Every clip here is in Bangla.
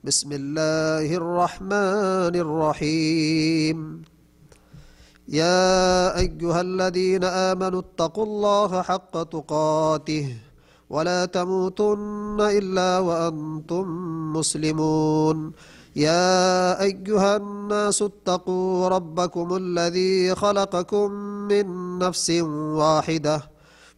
بسم الله الرحمن الرحيم يا أيها الذين آمنوا اتقوا الله حق تقاته ولا تموتن إلا وأنتم مسلمون يا أيها الناس اتقوا ربكم الذي خلقكم من نفس واحدة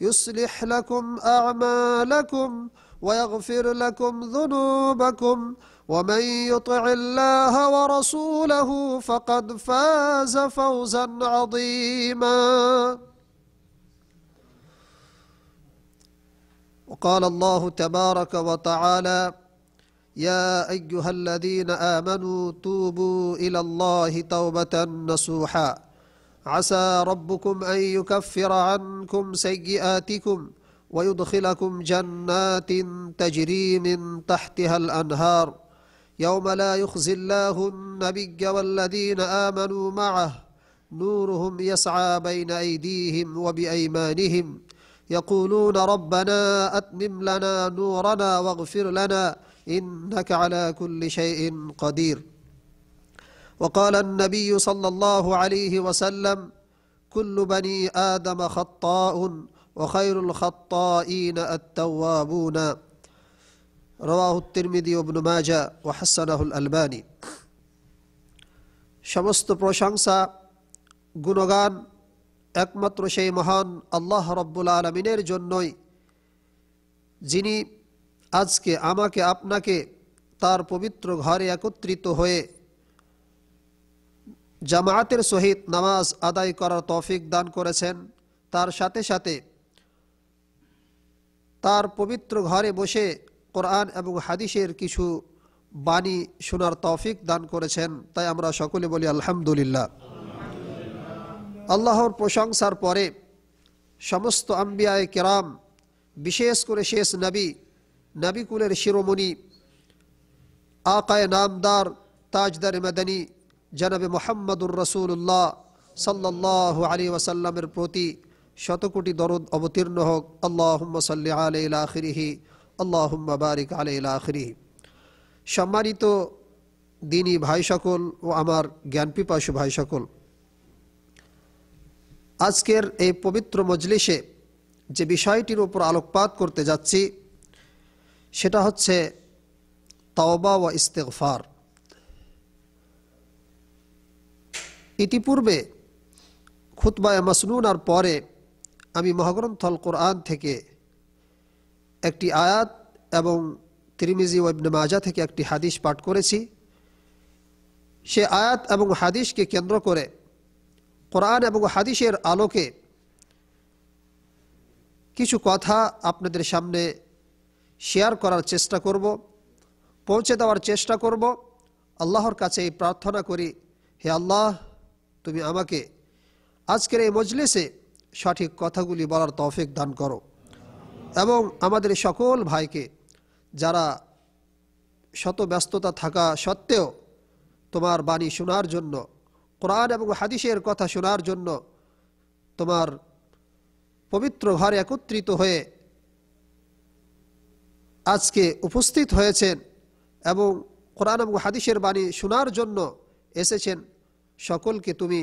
يصلح لكم أعمالكم ويغفر لكم ذنوبكم ومن يطع الله ورسوله فقد فاز فوزا عظيما وقال الله تبارك وتعالى يا أيها الذين آمنوا توبوا إلى الله توبة نصوحا عسى ربكم أن يكفر عنكم سيئاتكم ويدخلكم جنات تجري من تحتها الأنهار يوم لا يخزي الله النبي والذين آمنوا معه نورهم يسعى بين أيديهم وبأيمانهم يقولون ربنا أتمم لنا نورنا واغفر لنا إنك على كل شيء قدير وقال النبي صلى الله عليه وسلم كل بني آدم خطاء وخير الخطائين التوابون رواه الترمذي وابن ماجه وحسنه الألباني সমস্ত প্রশংসা গুণগান একমাত্র সেই মহান আল্লাহ রব্বুল আলমিনের জন্যই যিনি আজকে আমাকে আপনাকে তার পবিত্র ঘরে একত্রিত হয়ে জামায়াতের সহিত নামাজ আদায় করার তৌফিক দান করেছেন তার সাথে সাথে তার পবিত্র ঘরে বসে কোরআন এবং হাদিসের কিছু বাণী শোনার তৌফিক দান করেছেন তাই আমরা সকলে বলি আলহামদুলিল্লাহ আল্লাহর প্রশংসার পরে সমস্ত আম্বিয়ায় কেরাম বিশেষ করে শেষ নবী নবীকুলের শিরোমণি আকায় নামদার তাজদার মাদানী জনাবে মোহাম্মদুর রসুল্লাহ সাল্লাহ আলী ওয়াসাল্লামের প্রতি শতকোটি দরদ অবতীর্ণ হোক আল্লাহম্মা সাল্লি আখরিহি আল্লাহ বারিক আখরিহি সম্মানিত দিনী ভাই সকল ও আমার জ্ঞানপিপাসু ভাই সকল আজকের এই পবিত্র মজলিসে যে বিষয়টির উপর আলোকপাত করতে যাচ্ছি সেটা হচ্ছে তাওবা ও ইস্তেকফার ইতিপূর্বে খুতবায় আর পরে আমি মহাগ্রন্থল কোরআন থেকে একটি আয়াত এবং তিরিমিজি ওয়েবন মাজা থেকে একটি হাদিস পাঠ করেছি সে আয়াত এবং হাদিসকে কেন্দ্র করে কোরআন এবং হাদিসের আলোকে কিছু কথা আপনাদের সামনে শেয়ার করার চেষ্টা করব পৌঁছে দেওয়ার চেষ্টা করব আল্লাহর কাছে এই প্রার্থনা করি হে আল্লাহ তুমি আমাকে আজকের এই মজলিসে সঠিক কথাগুলি বলার তৌফিক দান করো এবং আমাদের সকল ভাইকে যারা শত ব্যস্ততা থাকা সত্ত্বেও তোমার বাণী শোনার জন্য কোরআন এবং হাদিসের কথা শোনার জন্য তোমার পবিত্র ঘরে একত্রিত হয়ে আজকে উপস্থিত হয়েছেন এবং কোরআন এবং হাদিসের বাণী শোনার জন্য এসেছেন সকলকে তুমি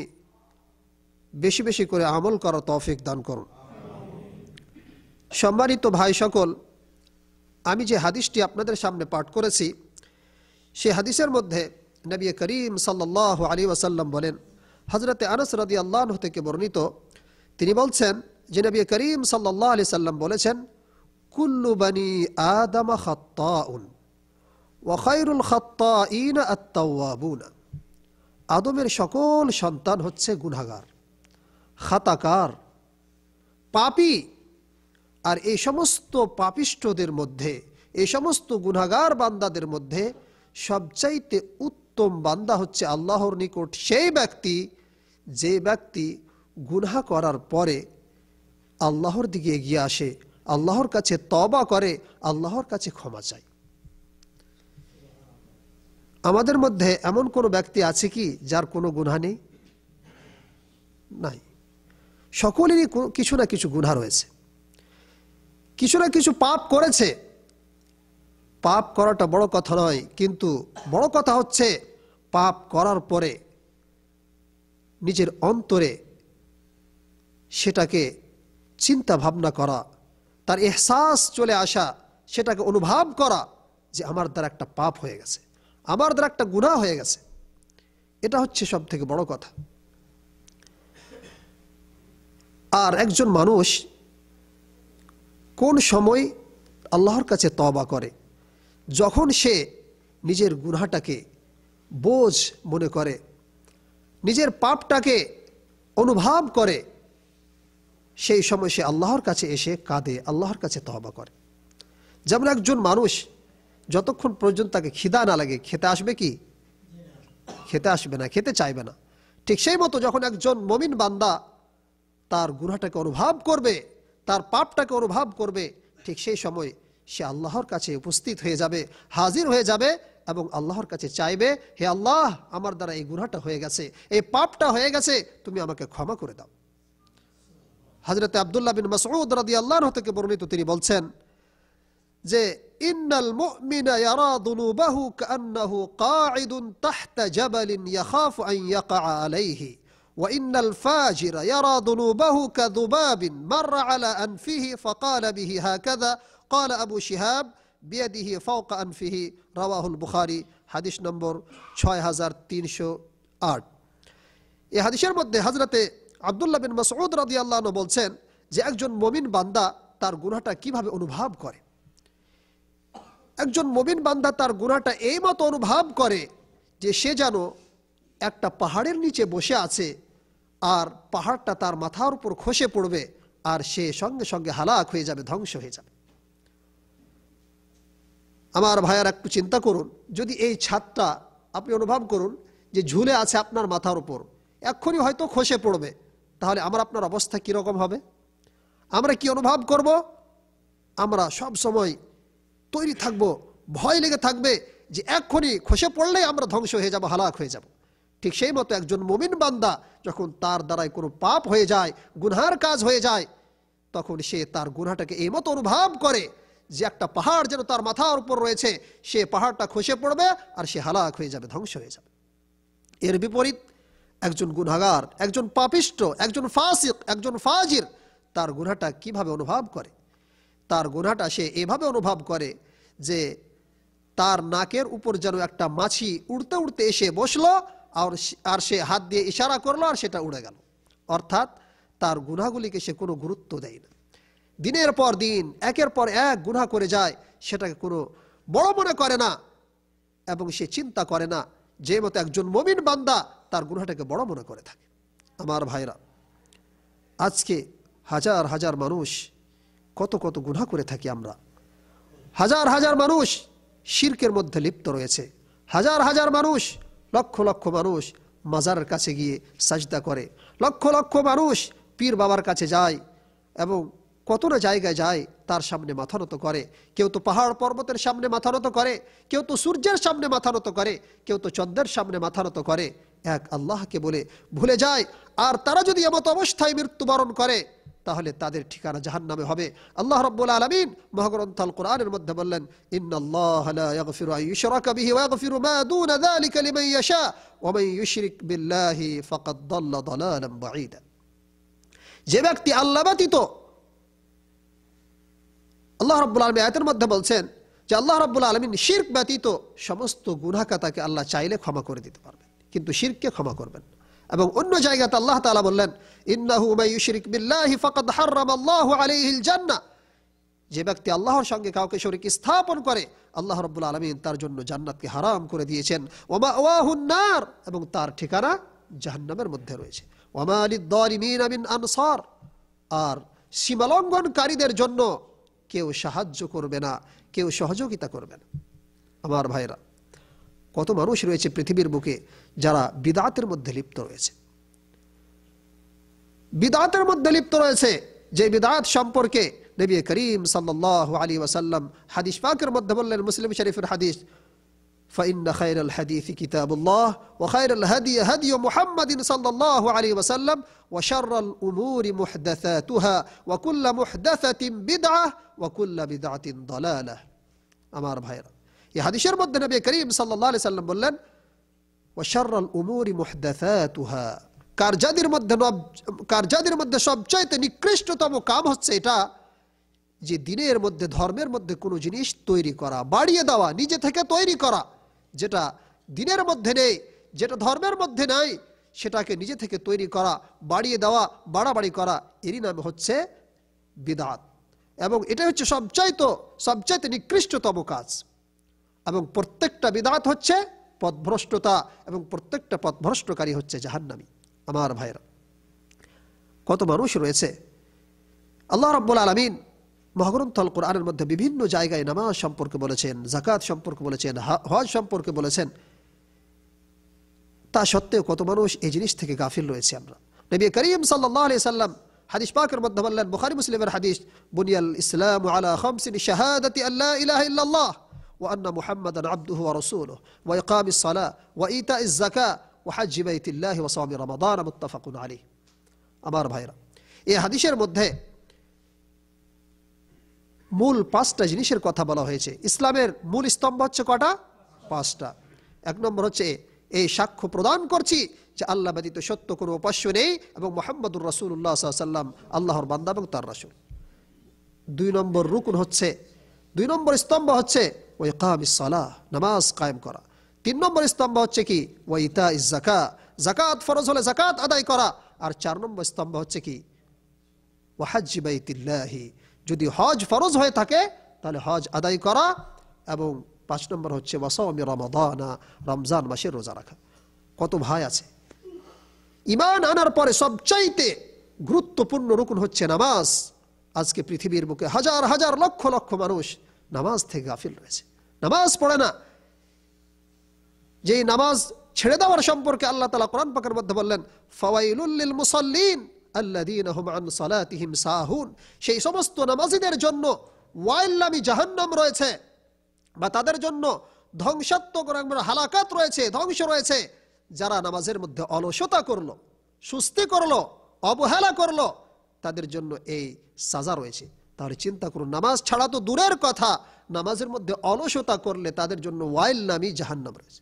বেশি বেশি করে আমল করো তৌফিক দান করো সম্মানিত ভাই সকল আমি যে হাদিসটি আপনাদের সামনে পাঠ করেছি সে হাদিসের মধ্যে নবী করিম সাল্লাহ আলী ওয়াসাল্লাম বলেন হজরতে আনস রাদি আল্লাহ থেকে বর্ণিত তিনি বলছেন যে নবী করিম সাল্লাহ আলি সাল্লাম বলেছেন কুল্লু বানি আদম খত্তাউন ওয়াখাইরুল খত্তাইন আত্তাওয়াবুনা আদমের সকল সন্তান হচ্ছে গুণাগার খাতাকার পাপি আর এই সমস্ত পাপিষ্টদের মধ্যে এই সমস্ত গুণাগার বান্দাদের মধ্যে সবচাইতে উত্তম বান্দা হচ্ছে আল্লাহর নিকট সেই ব্যক্তি যে ব্যক্তি গুনহা করার পরে আল্লাহর দিকে এগিয়ে আসে আল্লাহর কাছে তবা করে আল্লাহর কাছে ক্ষমা চায় আমাদের মধ্যে এমন কোনো ব্যক্তি আছে কি যার কোনো গুণা নেই নাই সকলেরই কিছু না কিছু গুণা রয়েছে কিছু না কিছু পাপ করেছে পাপ করাটা বড় কথা নয় কিন্তু বড় কথা হচ্ছে পাপ করার পরে নিজের অন্তরে সেটাকে চিন্তা ভাবনা করা তার এহসাস চলে আসা সেটাকে অনুভব করা যে আমার দ্বারা একটা পাপ হয়ে গেছে আমার দ্বারা একটা গুণা হয়ে গেছে এটা হচ্ছে সব থেকে বড় কথা আর একজন মানুষ কোন সময় আল্লাহর কাছে তবা করে যখন সে নিজের গুনহাটাকে বোঝ মনে করে নিজের পাপটাকে অনুভব করে সেই সময় সে আল্লাহর কাছে এসে কাঁদে আল্লাহর কাছে তবা করে যেমন একজন মানুষ যতক্ষণ পর্যন্ত তাকে খিদা না লাগে খেতে আসবে কি খেতে আসবে না খেতে চাইবে না ঠিক সেই মতো যখন একজন মমিন বান্দা তার গুহাটাকে অনুভব করবে তার পাপটাকে অনুভব করবে ঠিক সেই সময় সে আল্লাহর কাছে উপস্থিত হয়ে যাবে হাজির হয়ে যাবে এবং আল্লাহর কাছে চাইবে হে আল্লাহ আমার দ্বারা এই গুহাটা হয়ে গেছে এই পাপটা হয়ে গেছে তুমি আমাকে ক্ষমা করে দাও হাজরত আবদুল্লাহ বিন মাসুদ রাদি আল্লাহর থেকে বর্ণিত তিনি বলছেন যে ইন্নাল মুমিনা ইয়ারা দুনুবাহু কান্নাহু কাঈদুন তাহতা জাবালিন ইয়াখাফু আন ইয়াকা আলাইহি ওয়া وإن الفاجر يرى ذنوبه كذباب مر على أنفه فقال به هكذا قال أبو شهاب بيده فوق أنفه رواه البخاري حديث نمبر 6308 এই হাদিসের মধ্যে হজরতে আবদুল্লাহ বিন মাসউদ রাদিয়াল্লাহু বলছেন যে একজন মুমিন বান্দা তার গুনাহটা কিভাবে অনুভব করে একজন মবিন বান্দা তার গুণাটা এই মতো অনুভব করে যে সে যেন একটা পাহাড়ের নিচে বসে আছে আর পাহাড়টা তার মাথার উপর খসে পড়বে আর সে সঙ্গে সঙ্গে হালাক হয়ে যাবে ধ্বংস হয়ে যাবে আমার ভাইয়ার একটু চিন্তা করুন যদি এই ছাদটা আপনি অনুভব করুন যে ঝুলে আছে আপনার মাথার উপর এক্ষুনি হয়তো খসে পড়বে তাহলে আমার আপনার অবস্থা কীরকম হবে আমরা কি অনুভব করব আমরা সব সময় তৈরি থাকব ভয় লেগে থাকবে যে এক্ষণি খসে পড়লেই আমরা ধ্বংস হয়ে যাব হালাক হয়ে যাব ঠিক সেই মতো একজন মমিন বান্দা যখন তার দ্বারাই কোনো পাপ হয়ে যায় গুনহার কাজ হয়ে যায় তখন সে তার গুনহাটাকে এই মতো অনুভব করে যে একটা পাহাড় যেন তার মাথার উপর রয়েছে সে পাহাড়টা খসে পড়বে আর সে হালাক হয়ে যাবে ধ্বংস হয়ে যাবে এর বিপরীত একজন গুনাগার একজন পাপিষ্ট একজন ফাসিক একজন ফাজির তার গুনাটা কিভাবে অনুভব করে তার গোনাটা সে এভাবে অনুভব করে যে তার নাকের উপর যেন একটা মাছি উড়তে উড়তে এসে বসলো আর আর সে হাত দিয়ে ইশারা করলো আর সেটা উড়ে গেল অর্থাৎ তার গুনাগুলিকে সে কোনো গুরুত্ব দেয় না দিনের পর দিন একের পর এক গুনা করে যায় সেটাকে কোনো বড় মনে করে না এবং সে চিন্তা করে না যে মতো একজন মমিন বান্দা তার গুনাটাকে বড় মনে করে থাকে আমার ভাইরা আজকে হাজার হাজার মানুষ কত কত গুণা করে থাকি আমরা হাজার হাজার মানুষ শির্কের মধ্যে লিপ্ত রয়েছে হাজার হাজার মানুষ লক্ষ লক্ষ মানুষ মাজারের কাছে গিয়ে সাজদা করে লক্ষ লক্ষ মানুষ পীর বাবার কাছে যায় এবং কত না জায়গায় যায় তার সামনে মাথা করে কেউ তো পাহাড় পর্বতের সামনে মাথা করে কেউ তো সূর্যের সামনে মাথানত করে কেউ তো চন্দ্রের সামনে মাথানত করে এক আল্লাহকে বলে ভুলে যায় আর তারা যদি এমত অবস্থায় মৃত্যুবরণ করে তাহলে তাদের ঠিকানা জাহান নামে হবে আল্লাহ রব্বুল আলমিন মহাগ্রন্থ আল কোরআনের মধ্যে বললেন যে ব্যক্তি আল্লাহ ব্যতীত আল্লাহ রব্বুল আলমী আয়তের মধ্যে বলছেন যে আল্লাহ রব্বুল আলমিন শির্ক ব্যতীত সমস্ত গুনাকা তাকে আল্লাহ চাইলে ক্ষমা করে দিতে পারবেন কিন্তু শির্ককে ক্ষমা করবেন এবং অন্য জায়গাতে আল্লাহ তালা বললেন ইন্নাহু মাইশরিক বিল্লাহি ফকত হারাম আল্লাহ জান্না যে ব্যক্তি আল্লাহর সঙ্গে কাউকে শরিক স্থাপন করে আল্লাহ রব আলমিন তার জন্য জান্নাতকে হারাম করে দিয়েছেন ওমা এবং তার ঠিকানা জাহান্নামের মধ্যে রয়েছে ওমা আনসার আর সীমালঙ্ঘনকারীদের জন্য কেউ সাহায্য করবে না কেউ সহযোগিতা করবে না আমার ভাইরা কত মানুষ রয়েছে পৃথিবীর বুকে যারা বিদাতের মধ্যে লিপ্ত রয়েছে বিদাতের মধ্যে লিপ্ত রয়েছে যে বিদাত সম্পর্কে নবী করিম সাল্লাহ আলী ওয়াসাল্লাম হাদিস পাকের মধ্যে বললেন মুসলিম শরীফের হাদিস فإن خير الحديث كتاب الله وخير الهدي هدي محمد صلى الله عليه وسلم وشر الأمور محدثاتها وكل محدثة بدعة وكل بدعة ضلالة أمار بحيرا يا حديث شر مدى نبي كريم صلى الله عليه وسلم بلن কার্যাদের মধ্যে মধ্যে সবচাইতে নিকৃষ্টতম কাম হচ্ছে এটা যে দিনের মধ্যে ধর্মের মধ্যে কোনো জিনিস তৈরি করা বাড়িয়ে দেওয়া নিজে থেকে তৈরি করা যেটা দিনের মধ্যে নেই যেটা ধর্মের মধ্যে নাই সেটাকে নিজে থেকে তৈরি করা বাড়িয়ে দেওয়া বাড়াবাড়ি করা এরই নাম হচ্ছে বিদাত এবং এটা হচ্ছে সবচাইতো সবচাইতে নিকৃষ্টতম কাজ এবং প্রত্যেকটা বিদাত হচ্ছে পথভ্রষ্টতা এবং প্রত্যেকটা পথভ্রষ্টকারী হচ্ছে জাহান্নামী আমার ভাইরা কত মানুষ রয়েছে আল্লাহ রব্বুল আলমিন মহাগ্রন্থল কোরআনের মধ্যে বিভিন্ন জায়গায় নামাজ সম্পর্কে বলেছেন জাকাত সম্পর্কে বলেছেন হজ সম্পর্কে বলেছেন তা সত্ত্বেও কত মানুষ এই জিনিস থেকে গাফিল রয়েছে আমরা নবী করিম সাল্লাহ আলি সাল্লাম হাদিস পাকের মধ্যে বললেন বুখারি মুসলিমের হাদিস বুনিয়াল ইসলাম আলা খামসিন শাহাদাতি আল্লাহ ইলাহ ইল্লাল্লাহ وأن محمدا عبده ورسوله وإقام الصلاة وإيتاء الزكاة وحج بيت الله وصوم رمضان متفق عليه আমার ভাইরা এই হাদিসের মধ্যে মূল পাঁচটা জিনিসের কথা বলা হয়েছে ইসলামের মূল স্তম্ভ হচ্ছে কটা পাঁচটা এক নম্বর হচ্ছে এই সাক্ষ্য প্রদান করছি যে আল্লাহ ব্যতীত সত্য কোনো উপাস্য নেই এবং মোহাম্মদুর রসুল উল্লাহ সাল্লাম আল্লাহর বান্দা এবং তার রসুল দুই নম্বর রুকুন হচ্ছে দুই নম্বর স্তম্ভ হচ্ছে কাম ইসালাহ নামাজ কায়েম করা তিন নম্বর স্তম্ভ হচ্ছে কি ওয়াইতা ইস জাকা জাকাত ফরজ হলে জাকাত আদায় করা আর চার নম্বর স্তম্ভ হচ্ছে কি ওয়াহাজি তিল্লাহি যদি হজ ফরজ হয়ে থাকে তাহলে হজ আদায় করা এবং পাঁচ নম্বর হচ্ছে ওয়াসমি রমাদানা রমজান মাসের রোজা রাখা কত ভাই আছে ইমান আনার পরে সবচাইতে গুরুত্বপূর্ণ রুকুন হচ্ছে নামাজ আজকে পৃথিবীর বুকে হাজার হাজার লক্ষ লক্ষ মানুষ নামাজ থেকে গাফিল রয়েছে নামাজ পড়ে না যেই নামাজ ছেড়ে দেওয়ার সম্পর্কে আল্লাহ তালা কোরআন পাকের মধ্যে বললেন ফওয়াইলুল্লিল মুসল্লিন সেই সমস্ত নামাজিদের জন্য ওয়াইল্লামি জাহান্নাম রয়েছে বা তাদের জন্য ধ্বংসাত্মক হালাকাত রয়েছে ধ্বংস রয়েছে যারা নামাজের মধ্যে অলসতা করলো সুস্থি করলো অবহেলা করলো তাদের জন্য এই সাজা রয়েছে তার চিন্তা করুন নামাজ ছাড়া তো দূরের কথা নামাজের মধ্যে অলসতা করলে তাদের জন্য ওয়াইল নামই জাহান্নাম রয়েছে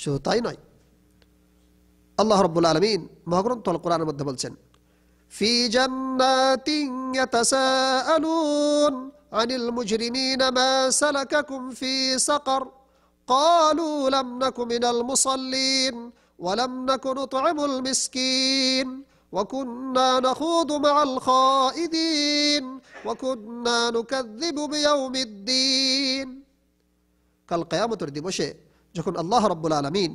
শুধু তাই নয় আল্লাহ রব্বুল আলমিন মহাগ্রন্থল কোরআনের মধ্যে বলছেন ফি জান্নাতিন ইয়াতাসাআলুন আনিল মুজরিমিনা মা সালাকাকুম ফি সাকার قالوا لم نك من المصلين ولم نك نطعم المسكين وكنا نخوض مع الخائدين وكنا نكذب بيوم الدين কাল কয়ামতের দিবসে যখন আল্লাহ রব্বুল আলমিন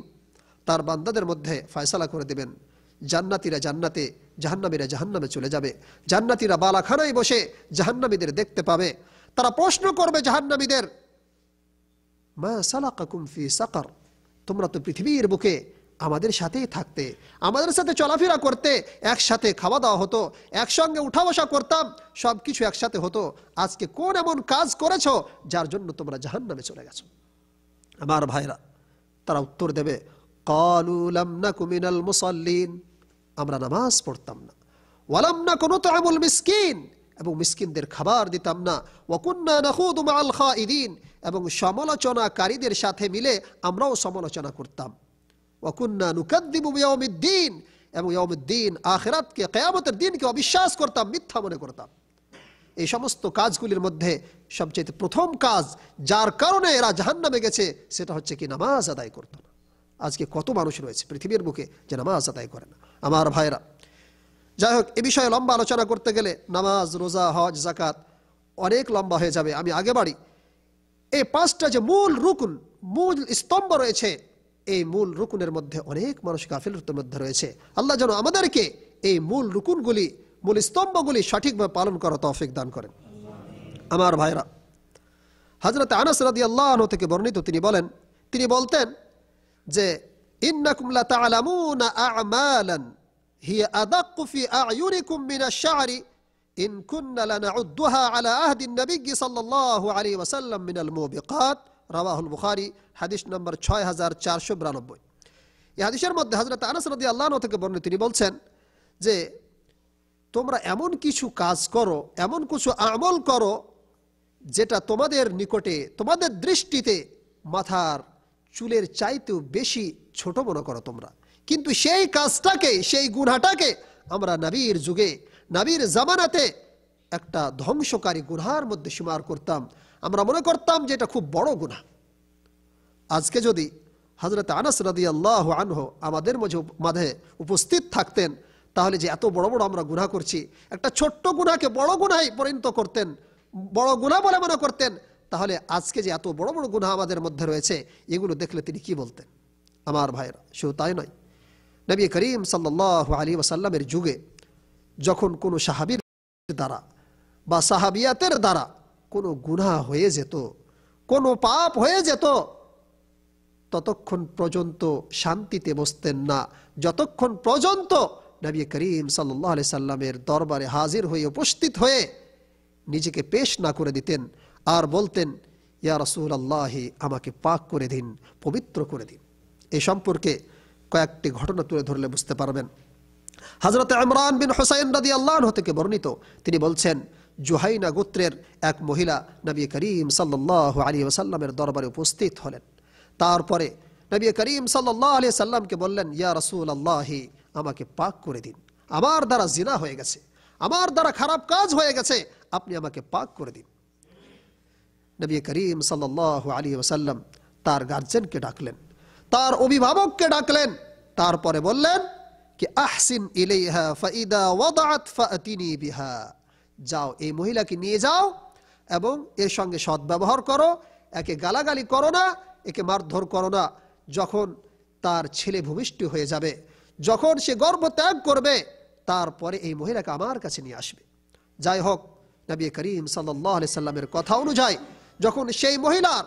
তার বান্দাদের মধ্যে ফয়সালা করে দেবেন জান্নাতিরা জান্নাতে জাহান্নামীরা জাহান্নামে চলে যাবে জান্নাতিরা বালাখানায় বসে জাহান্নামীদের দেখতে পাবে তারা প্রশ্ন করবে জাহান্নামীদের মা সালাকুম ফি সাকার তোমরা তো পৃথিবীর বুকে আমাদের সাথেই থাকতে আমাদের সাথে চলাফেরা করতে একসাথে খাওয়া দাওয়া হতো একসঙ্গে উঠা বসা করতাম সব কিছু একসাথে হতো আজকে কোন এমন কাজ করেছ যার জন্য তোমরা জাহান নামে চলে গেছো আমার ভাইরা তারা উত্তর দেবে না মুসল্লিন আমরা নামাজ পড়তাম না ওয়ালাম না কোনো তো আমুল মিসকিন এবং মিসকিনদের খাবার দিতাম না ওকুন্না নাহুদুমা আল খা ইদিন এবং সমালোচনাকারীদের সাথে মিলে আমরাও সমালোচনা করতাম ওকুন্না নুকাদ্দিবু ইয়াউমিদ্দিন এবং ইয়াউমিদ্দিন আখিরাতকে কেয়ামতের দিনকে অবিশ্বাস করতাম মিথ্যা মনে করতাম এই সমস্ত কাজগুলির মধ্যে সবচেয়ে প্রথম কাজ যার কারণে এরা জাহান্নামে গেছে সেটা হচ্ছে কি নামাজ আদায় করত না আজকে কত মানুষ রয়েছে পৃথিবীর বুকে যে নামাজ আদায় করে না আমার ভাইরা যাই হোক এ বিষয়ে লম্বা আলোচনা করতে গেলে নামাজ রোজা হজ জাকাত অনেক লম্বা হয়ে যাবে আমি আগে বাড়ি এই পাঁচটা যে মূল রুকুন মূল স্তম্ভ রয়েছে এই মূল রুকুনের মধ্যে অনেক মানুষ গাফিলতার মধ্যে রয়েছে আল্লাহ যেন আমাদেরকে এই মূল রুকুনগুলি মূল স্তম্ভগুলি সঠিকভাবে পালন করা তফিক দান করেন আমার ভাইরা হজরত আনাস রাদি আল্লাহ থেকে বর্ণিত তিনি বলেন তিনি বলতেন যে তোমরা রাওয়াহুল বুখারি হাদিস নম্বর ছয় হাজার চারশো বিরানব্বই এই হাদিসের মধ্যে হাজরত আনাস রদি থেকে বর্ণিত তিনি বলছেন যে তোমরা এমন কিছু কাজ করো এমন কিছু আমল করো যেটা তোমাদের নিকটে তোমাদের দৃষ্টিতে মাথার চুলের চাইতেও বেশি ছোট মনে করো তোমরা কিন্তু সেই কাজটাকে সেই গুনহাটাকে আমরা নাবির যুগে নাবির জামানাতে একটা ধ্বংসকারী গুনহার মধ্যে সীমার করতাম আমরা মনে করতাম যে এটা খুব বড় গুণা আজকে যদি হজরত আনাস রাদি আল্লাহ আনহ আমাদের মাঝে মাঝে উপস্থিত থাকতেন তাহলে যে এত বড় বড় আমরা গুণা করছি একটা ছোট্ট গুণাকে বড় গুণাই পরিণত করতেন বড় গুণা বলে মনে করতেন তাহলে আজকে যে এত বড় বড় গুণা আমাদের মধ্যে রয়েছে এগুলো দেখলে তিনি কি বলতেন আমার ভাইরা শুধু তাই নয় নবী করিম সাল্লাহ আলী ওসাল্লামের যুগে যখন কোনো সাহাবির দ্বারা বা সাহাবিয়াতের দ্বারা কোনো গুণা হয়ে যেত কোনো পাপ হয়ে যেত ততক্ষণ পর্যন্ত শান্তিতে বসতেন না যতক্ষণ পর্যন্ত নবী করিম সাল্লাহ আলি সাল্লামের দরবারে হাজির হয়ে উপস্থিত হয়ে নিজেকে পেশ না করে দিতেন আর বলতেন ইয়া রসুল আল্লাহে আমাকে পাক করে দিন পবিত্র করে দিন এ সম্পর্কে কয়েকটি ঘটনা তুলে ধরলে বুঝতে পারবেন হজরত ইমরান বিন হোসাইন রাদি আল্লাহ থেকে বর্ণিত তিনি বলছেন জুহাইনা গোত্রের এক মহিলা নবী করিম সাল্লাহ আলী ওসাল্লামের দরবারে উপস্থিত হলেন তারপরে নবী করিম সাল্লাহ আলি সাল্লামকে বললেন ইয়া রসুল আল্লাহি আমাকে পাক করে দিন আমার দ্বারা জিনা হয়ে গেছে আমার দ্বারা খারাপ কাজ হয়ে গেছে আপনি আমাকে পাক করে দিন নবী করিম সাল্লাহ আলী ওসাল্লাম তার গার্জেনকে ডাকলেন তার অভিভাবককে ডাকলেন তারপরে বললেন কি আহসিন ইলেহা ফাইদা ওয়াদাত ফাতিনি বিহা যাও এই মহিলাকে নিয়ে যাও এবং এর সঙ্গে ব্যবহার করো একে গালাগালি করো না একে মারধর করো না যখন তার ছেলে ভূমিষ্ঠ হয়ে যাবে যখন সে গর্ব ত্যাগ করবে তারপরে এই মহিলাকে আমার কাছে নিয়ে আসবে যাই হোক নবী করিম সাল্লাহ সাল্লামের কথা অনুযায়ী যখন সেই মহিলার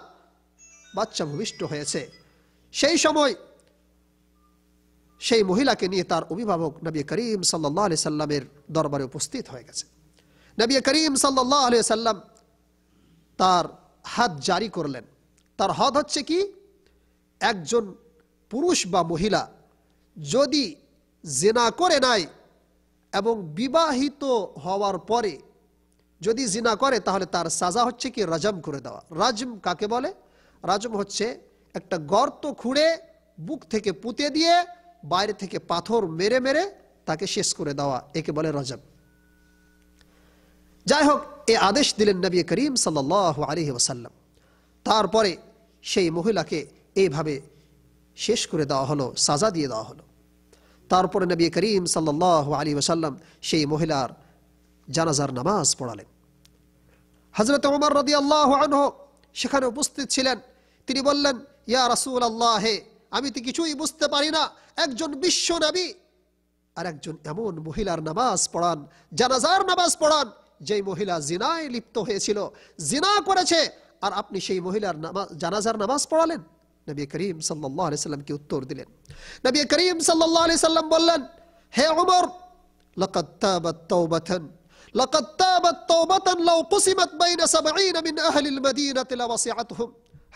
বাচ্চা ভূমিষ্ঠ হয়েছে সেই সময় সেই মহিলাকে নিয়ে তার অভিভাবক নবী করিম সাল্লাহ আলি সাল্লামের দরবারে উপস্থিত হয়ে গেছে নবী করিম সাল্লাহ আলিয়া সাল্লাম তার হাত জারি করলেন তার হদ হচ্ছে কি একজন পুরুষ বা মহিলা যদি জেনা করে নাই এবং বিবাহিত হওয়ার পরে যদি জিনা করে তাহলে তার সাজা হচ্ছে কি রাজম করে দেওয়া রাজম কাকে বলে রাজম হচ্ছে একটা গর্ত খুঁড়ে বুক থেকে পুঁতে দিয়ে বাইরে থেকে পাথর মেরে মেরে তাকে শেষ করে দেওয়া একে বলে রাজম যাই হোক এ আদেশ দিলেন নবী করিম সাল্লাহ আলি ওসাল্লাম তারপরে সেই মহিলাকে এইভাবে শেষ করে দেওয়া হলো সাজা দিয়ে দেওয়া হলো তারপরে নবী করিম সাল্লাহ আলী ওসাল্লাম সেই মহিলার জানাজার নামাজ পড়ালেন হজরত ওমর রদি আল্লাহ আনহ সেখানে উপস্থিত ছিলেন তিনি বললেন ইয়া রাসুল হে আমি তো কিছুই বুঝতে পারি না একজন বিশ্ব নবী আর একজন এমন মহিলার নামাজ পড়ান জানাজার নামাজ পড়ান যে মহিলা জিনায় লিপ্ত হয়েছিল জিনা করেছে আর আপনি সেই মহিলার নামাজ জানাজার নামাজ পড়ালেন নবী করিম সাল্লামকে আলাইসাল্লামকে উত্তর দিলেন নবী করিম সাল্লাম বললেন হে অমর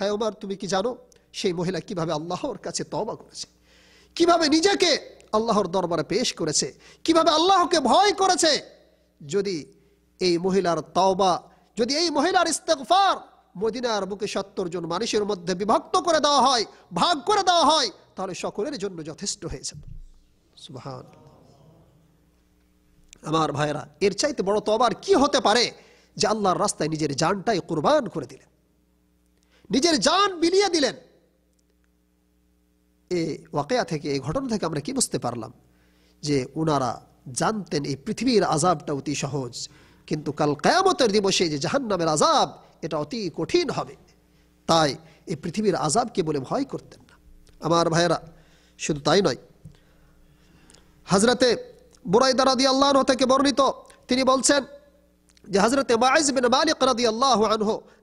হে তুমি কি জানো সেই মহিলা আল্লাহর কাছে করেছে নিজেকে আল্লাহর দরবারে পেশ করেছে আল্লাহকে ভয় করেছে যদি এই মহিলার তওবা যদি এই মহিলার ইস্তেকফার মদিনার বুকে সত্তর জন মানুষের মধ্যে বিভক্ত করে দেওয়া হয় ভাগ করে দেওয়া হয় তাহলে সকলের জন্য যথেষ্ট হয়েছে আমার ভাইরা এর চাইতে বড় তবার কি হতে পারে যে আল্লাহর রাস্তায় নিজের জানটাই কোরবান করে দিলেন নিজের জান বিলিয়ে দিলেন এ ওয়াকেয়া থেকে এই ঘটনা থেকে আমরা কি বুঝতে পারলাম যে ওনারা জানতেন এই পৃথিবীর আজাবটা অতি সহজ কিন্তু কাল কায়ামতের দিবসে যে জাহান্নামের আজাব এটা অতি কঠিন হবে তাই এই পৃথিবীর আজাবকে বলে ভয় করতেন না আমার ভাইয়েরা শুধু তাই নয় হজরতে বুরাইদা রাদি আল্লাহ থেকে বর্ণিত তিনি বলছেন যে হজরতে মালিক রাদি আল্লাহ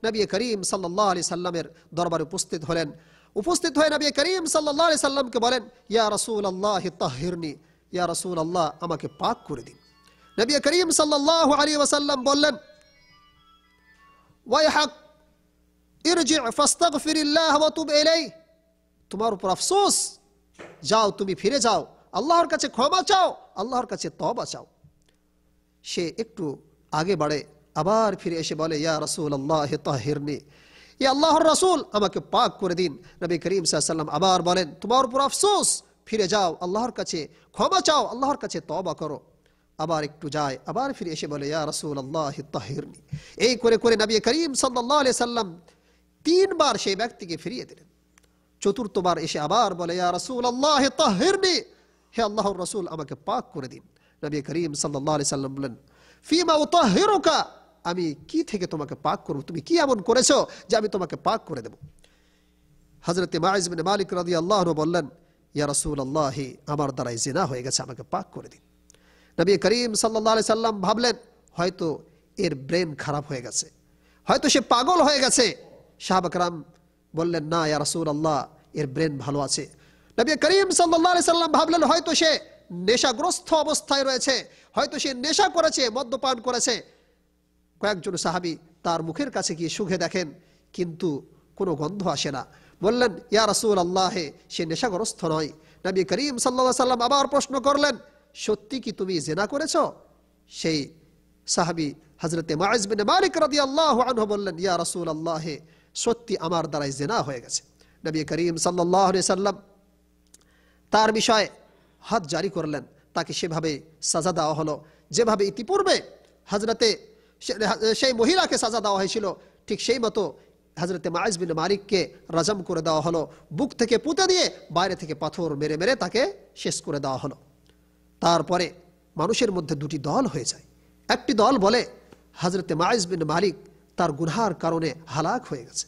নবী করিম সাল্লাহ আলি সাল্লামের দরবারে উপস্থিত হলেন উপস্থিত হয়ে নবী করিম সাল্লাহ আলি সাল্লামকে বলেন ইয়া রসুল আল্লাহ তাহিরনি ইয়া রসুল আল্লাহ আমাকে পাক করে দিন নবী করিম সাল্লাহ আলী ওসাল্লাম বললেন তোমার উপর আফসোস যাও তুমি ফিরে যাও আল্লাহর কাছে ক্ষমা চাও আল্লাহর কাছে তবা চাও সে একটু আগে বাড়ে আবার ফিরে এসে বলে ইয়া রসুল আল্লাহ তাহিরনি ইয়া আল্লাহর রসুল আমাকে পাক করে দিন নবী করিম সাহসাল্লাম আবার বলেন তোমার উপর আফসোস ফিরে যাও আল্লাহর কাছে ক্ষমা চাও আল্লাহর কাছে তবা করো আবার একটু যায় আবার ফিরে এসে বলে ইয়া রসুল আল্লাহ তাহিরনি এই করে করে নবী করিম সাল্লাহ আলিয়া সাল্লাম তিনবার সেই ব্যক্তিকে ফিরিয়ে দিলেন চতুর্থবার এসে আবার বলে ইয়া রসুল আল্লাহ তাহিরনি হে আল্লাহ রসুল আমাকে পাক করে দিন নবী করিম সাল্লাহ আলি সাল্লাম বললেন ফিমা ও তাহেরোকা আমি কি থেকে তোমাকে পাক করব তুমি কি এমন করেছো যে আমি তোমাকে পাক করে দেব হজরত মাইজবিন মালিক রাজি আল্লাহ বললেন ইয়া রসুল আল্লাহ আমার দ্বারাই জেনা হয়ে গেছে আমাকে পাক করে দিন নবী করিম সাল্লা সাল্লাম ভাবলেন হয়তো এর ব্রেন খারাপ হয়ে গেছে হয়তো সে পাগল হয়ে গেছে শাহাবকরাম বললেন না ইয়া রাসুল আল্লাহ এর ব্রেন ভালো আছে নবী করিম সাল্লা সাল্লাম ভাবলেন হয়তো সে নেশাগ্রস্ত অবস্থায় রয়েছে হয়তো সে নেশা করেছে মদ্যপান করেছে কয়েকজন সাহাবি তার মুখের কাছে গিয়ে সুখে দেখেন কিন্তু কোনো গন্ধ আসে না বললেন ইয়া রাসুল আল্লাহে সে নেশাগ্রস্ত নয় নবী করিম সাল্লা সাল্লাম আবার প্রশ্ন করলেন সত্যি কি তুমি জেনা করেছ সেই সাহাবি হজরতে মাইজবিন মালিক রাদি আল্লাহ আনহ বললেন ইয়া রসুল আল্লাহে সত্যি আমার দ্বারাই জেনা হয়ে গেছে নবী করিম সাল্লাহ সাল্লাম তার বিষয়ে হাত জারি করলেন তাকে সেভাবে সাজা দেওয়া হলো যেভাবে ইতিপূর্বে হজরতে সেই মহিলাকে সাজা দেওয়া হয়েছিল ঠিক সেই মতো হজরতে মাইজ বিন মালিককে রাজম করে দেওয়া হলো বুক থেকে পুঁতে দিয়ে বাইরে থেকে পাথর মেরে মেরে তাকে শেষ করে দেওয়া হলো তারপরে মানুষের মধ্যে দুটি দল হয়ে যায় একটি দল বলে হাজরতে মাইজ বিন মালিক তার গুনহার কারণে হালাক হয়ে গেছে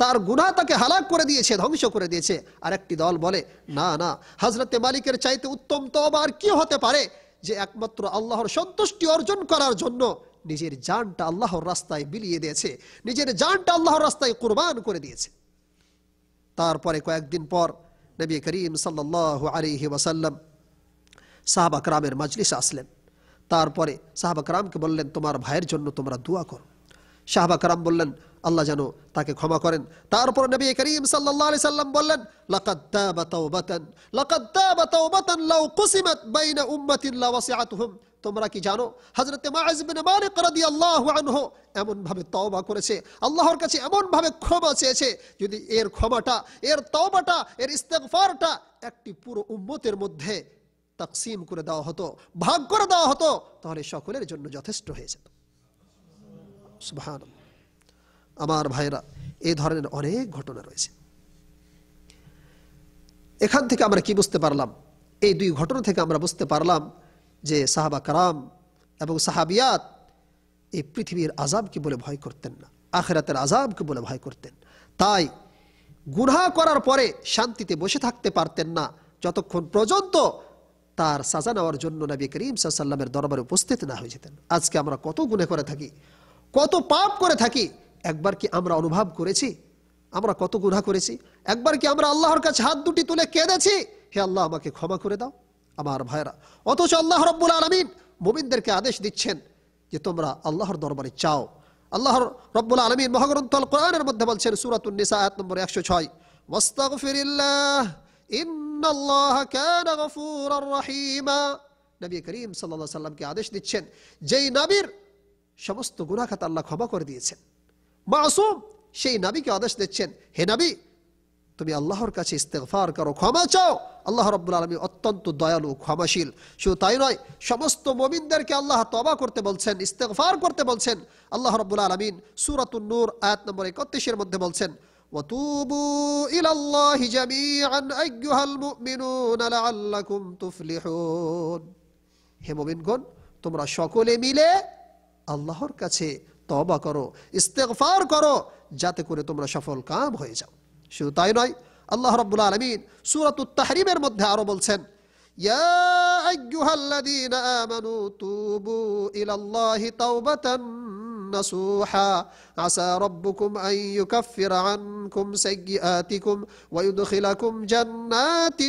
তার গুনা তাকে হালাক করে দিয়েছে ধ্বংস করে দিয়েছে আর একটি দল বলে না না হজরতে মালিকের চাইতে উত্তম তবা আর কি হতে পারে যে একমাত্র আল্লাহর সন্তুষ্টি অর্জন করার জন্য নিজের জানটা আল্লাহর রাস্তায় বিলিয়ে দিয়েছে নিজের জানটা আল্লাহর রাস্তায় কোরবান করে দিয়েছে তারপরে কয়েকদিন পর নবী করিম সাল্লাহ আলিহি ওয়াসাল্লাম সাহাব আকরামের মাজলিসে আসলেন তারপরে সাহাব আকরামকে বললেন তোমার ভাইয়ের জন্য তোমরা দোয়া করো সাহাব আকরাম বললেন আল্লাহ যেন তাকে ক্ষমা করেন তারপর নবী করিম সাল্লাম বললেন তোমরা কি জানো হজরত এমন ভাবে তওবা করেছে আল্লাহর কাছে এমন ভাবে ক্ষমা চেয়েছে যদি এর ক্ষমাটা এর তওবাটা এর ইস্তেকফারটা একটি পুরো উম্মতের মধ্যে তাকসিম করে দেওয়া হতো ভাগ করে দেওয়া হতো তাহলে সকলের জন্য যথেষ্ট হয়ে যেত আমার ভাইরা এই ধরনের অনেক ঘটনা রয়েছে এখান থেকে আমরা কি বুঝতে পারলাম এই দুই ঘটনা থেকে আমরা বুঝতে পারলাম যে সাহাবা কারাম এবং সাহাবিয়াত এই পৃথিবীর আজাবকে বলে ভয় করতেন না আখেরাতের আজাবকে বলে ভয় করতেন তাই গুনহা করার পরে শান্তিতে বসে থাকতে পারতেন না যতক্ষণ পর্যন্ত তার সাজা নেওয়ার জন্য নবী করিম সাল্লামের দরবারে উপস্থিত না হয়ে যেতেন আজকে আমরা কত গুণে করে থাকি কত পাপ করে থাকি একবার কি আমরা অনুভব করেছি আমরা কত গুণা করেছি একবার কি আমরা আল্লাহর কাছে হাত দুটি তুলে কেঁদেছি হে আল্লাহ আমাকে ক্ষমা করে দাও আমার ভাইরা অথচ আল্লাহ রব্বুল আলমিন মোমিনদেরকে আদেশ দিচ্ছেন যে তোমরা আল্লাহর দরবারে চাও আল্লাহর রব্বুল আলমিন মহাগ্রন্থল কোরআনের মধ্যে বলছেন সুরাত উন্নিসা আয়াত নম্বর একশো ছয় মস্তাগফিরিল্লাহ নবী করিম সাল্লা সাল্লামকে আদেশ দিচ্ছেন যেই নাবির সমস্ত গুনাখাত আল্লাহ ক্ষমা করে দিয়েছেন মাসুম সেই নাবিকে আদেশ দিচ্ছেন হে নাবি তুমি আল্লাহর কাছে ইস্তেফার করো ক্ষমা চাও আল্লাহ রব্বুল আলমী অত্যন্ত দয়ালু ক্ষমাশীল শুধু তাই নয় সমস্ত মোমিনদেরকে আল্লাহ তবা করতে বলছেন ইস্তেফার করতে বলছেন আল্লাহ রব্বুল আলমিন সুরাতুন্নুর আয়াত নম্বর একত্রিশের মধ্যে বলছেন وتوبوا إلى الله جميعا أيها المؤمنون لعلكم تفلحون হে মুমিনগণ তোমরা সকলে মিলে আল্লাহর কাছে তবা করো ইস্তেগফার করো যাতে করে তোমরা সফল কাম হয়ে যাও শুধু তাই নয় আল্লাহ রাব্বুল আলামিন সূরাতুত তাহরিমের মধ্যে আরো বলছেন ইয়া আইয়ুহাল্লাযীনা আমানু তুবু ইলাল্লাহি তাওবাতান نصوحا عسى ربكم أن يكفر عنكم سيئاتكم ويدخلكم جنات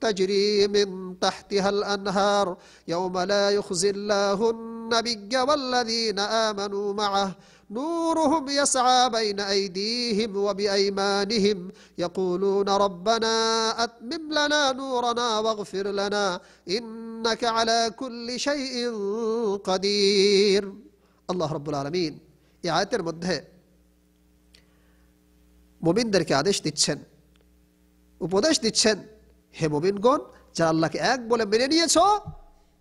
تجري من تحتها الأنهار يوم لا يخزي الله النبي والذين آمنوا معه نورهم يسعى بين أيديهم وبأيمانهم يقولون ربنا أتمم لنا نورنا واغفر لنا إنك على كل شيء قدير আল্লাহ রব্বুল আলমিন এই আয়তের মধ্যে মোমিনদেরকে আদেশ দিচ্ছেন উপদেশ দিচ্ছেন হে মোমিনগণ যারা আল্লাহকে এক বলে মেনে নিয়েছ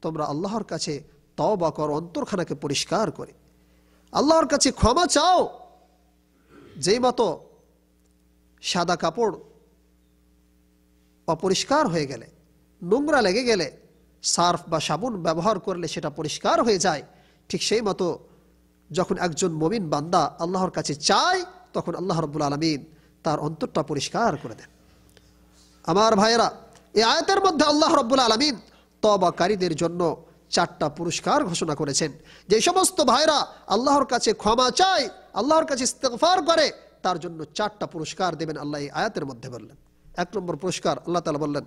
তোমরা আল্লাহর কাছে তবা কর অন্তরখানাকে পরিষ্কার করে আল্লাহর কাছে ক্ষমা চাও যেই মতো সাদা কাপড় অপরিষ্কার হয়ে গেলে নোংরা লেগে গেলে সার্ফ বা সাবুন ব্যবহার করলে সেটা পরিষ্কার হয়ে যায় ঠিক সেই মতো যখন একজন মমিন বান্দা আল্লাহর কাছে চায় তখন আল্লাহ রব্বুল আলমিন তার অন্তরটা পরিষ্কার করে দেন আমার ভাইয়েরা এই আয়াতের মধ্যে আল্লাহ রব্বুল আলমিন তবাকারীদের জন্য চারটা পুরস্কার ঘোষণা করেছেন যে সমস্ত ভাইরা আল্লাহর কাছে ক্ষমা চায় আল্লাহর কাছে ইস্তেফার করে তার জন্য চারটা পুরস্কার দেবেন আল্লাহ এই আয়াতের মধ্যে বললেন এক নম্বর পুরস্কার আল্লাহ তালা বললেন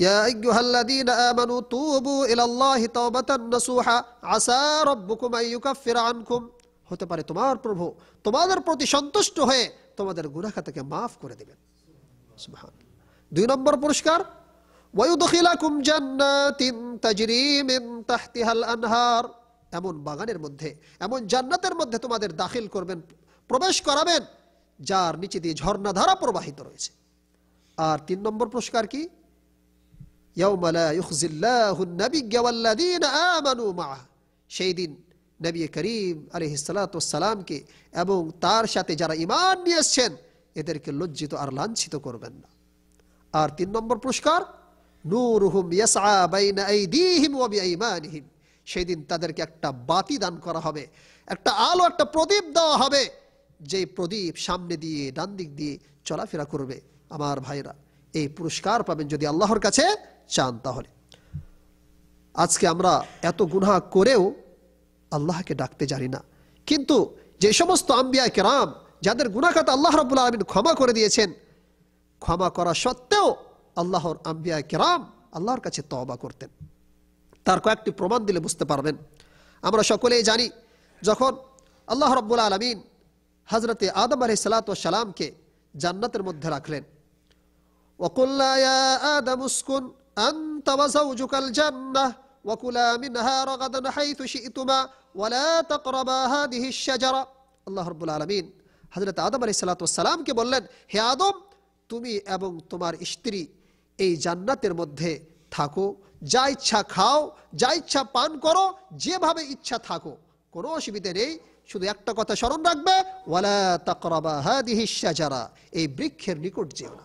يا أيها الذين آمنوا توبوا إلى الله توبة نصوحا عسى ربكم أن يكفر عنكم হতে পারে তোমার প্রভু তোমাদের প্রতি সন্তুষ্ট হয়ে তোমাদের গুনাখাতাকে মাফ করে দেবেন দুই নম্বর পুরস্কার ওয়ায়ুদখিলাকুম জান্নাতিন তাজরি মিন তাহতিহাল আনহার এমন বাগানের মধ্যে এমন জান্নাতের মধ্যে তোমাদের দাখিল করবেন প্রবেশ করাবেন যার নিচে দিয়ে ধারা প্রবাহিত রয়েছে আর তিন নম্বর পুরস্কার কি ইয়াউমা লা ইউখজিল্লাহু নাবিয়্য ওয়াল্লাযীনা আমানু মাআহ সেই দিন নবী করিম আলহিসালাতামকে এবং তার সাথে যারা ইমান নিয়ে এসছেন এদেরকে লজ্জিত আর লাঞ্ছিত করবেন না আর তিন নম্বর পুরস্কার নূরুহিম সেদিন তাদেরকে একটা বাতি দান করা হবে একটা আলো একটা প্রদীপ দেওয়া হবে যে প্রদীপ সামনে দিয়ে ডান দিক দিয়ে চলাফেরা করবে আমার ভাইরা এই পুরস্কার পাবেন যদি আল্লাহর কাছে চান তাহলে আজকে আমরা এত গুনাহা করেও আল্লাহকে ডাকতে জানি না কিন্তু যে সমস্ত আম্বিয়া কেরাম যাদের গুণাখাত আল্লাহ রবুল আলমিন ক্ষমা করে দিয়েছেন ক্ষমা করা সত্ত্বেও আল্লাহর আম্বিয়া কেরাম আল্লাহর কাছে তবা করতেন তার কয়েকটি প্রমাণ দিলে বুঝতে পারবেন আমরা সকলেই জানি যখন আল্লাহ রব্বুল আলমিন হজরতে আদম আলি সালামকে জান্নাতের মধ্যে রাখলেন يا آدم اسكن أنت وزوجك الجنة وكلا منها رغدا حيث شئتما ولا تقربا هذه الشجرة الله رب العالمين এই জান্নাতের মধ্যে থাকো যা ইচ্ছা খাও যা ইচ্ছা পান করো যেভাবে ইচ্ছা থাকো কোনো অসুবিধে নেই শুধু একটা কথা স্মরণ রাখবে ওয়ালা তাকরাবা হাদিহিস শাজারা এই বৃক্ষের নিকট যেও না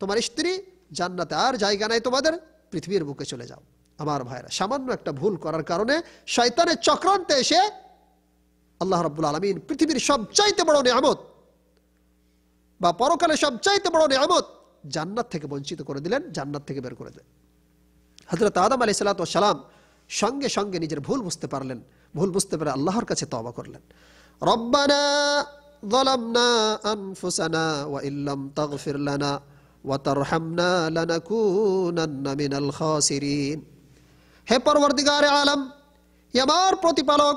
তোমার স্ত্রী জান্নাতে আর জায়গা নাই তোমাদের পৃথিবীর বুকে চলে যাও আমার ভাইরা সামান্য একটা ভুল করার কারণে শয়তানের চক্রান্তে এসে আল্লাহ রব্বুল আলমিন পৃথিবীর সবচাইতে বড় নিয়ামত বা পরকালে সবচাইতে বড় নিয়ামত জান্নাত থেকে বঞ্চিত করে দিলেন জান্নাত থেকে বের করে দিলেন হজরত আদম আলি সালাম সঙ্গে সঙ্গে নিজের ভুল বুঝতে পারলেন ভুল বুঝতে পেরে আল্লাহর কাছে তবা করলেন রব্বানা ظلمنا أنفسنا وإن لم تغفر لنا ওয়াতারহামনা লানাকুনান্না মিনাল খাসিরিন হে পরবর্তীকার আলম আমার প্রতিপালক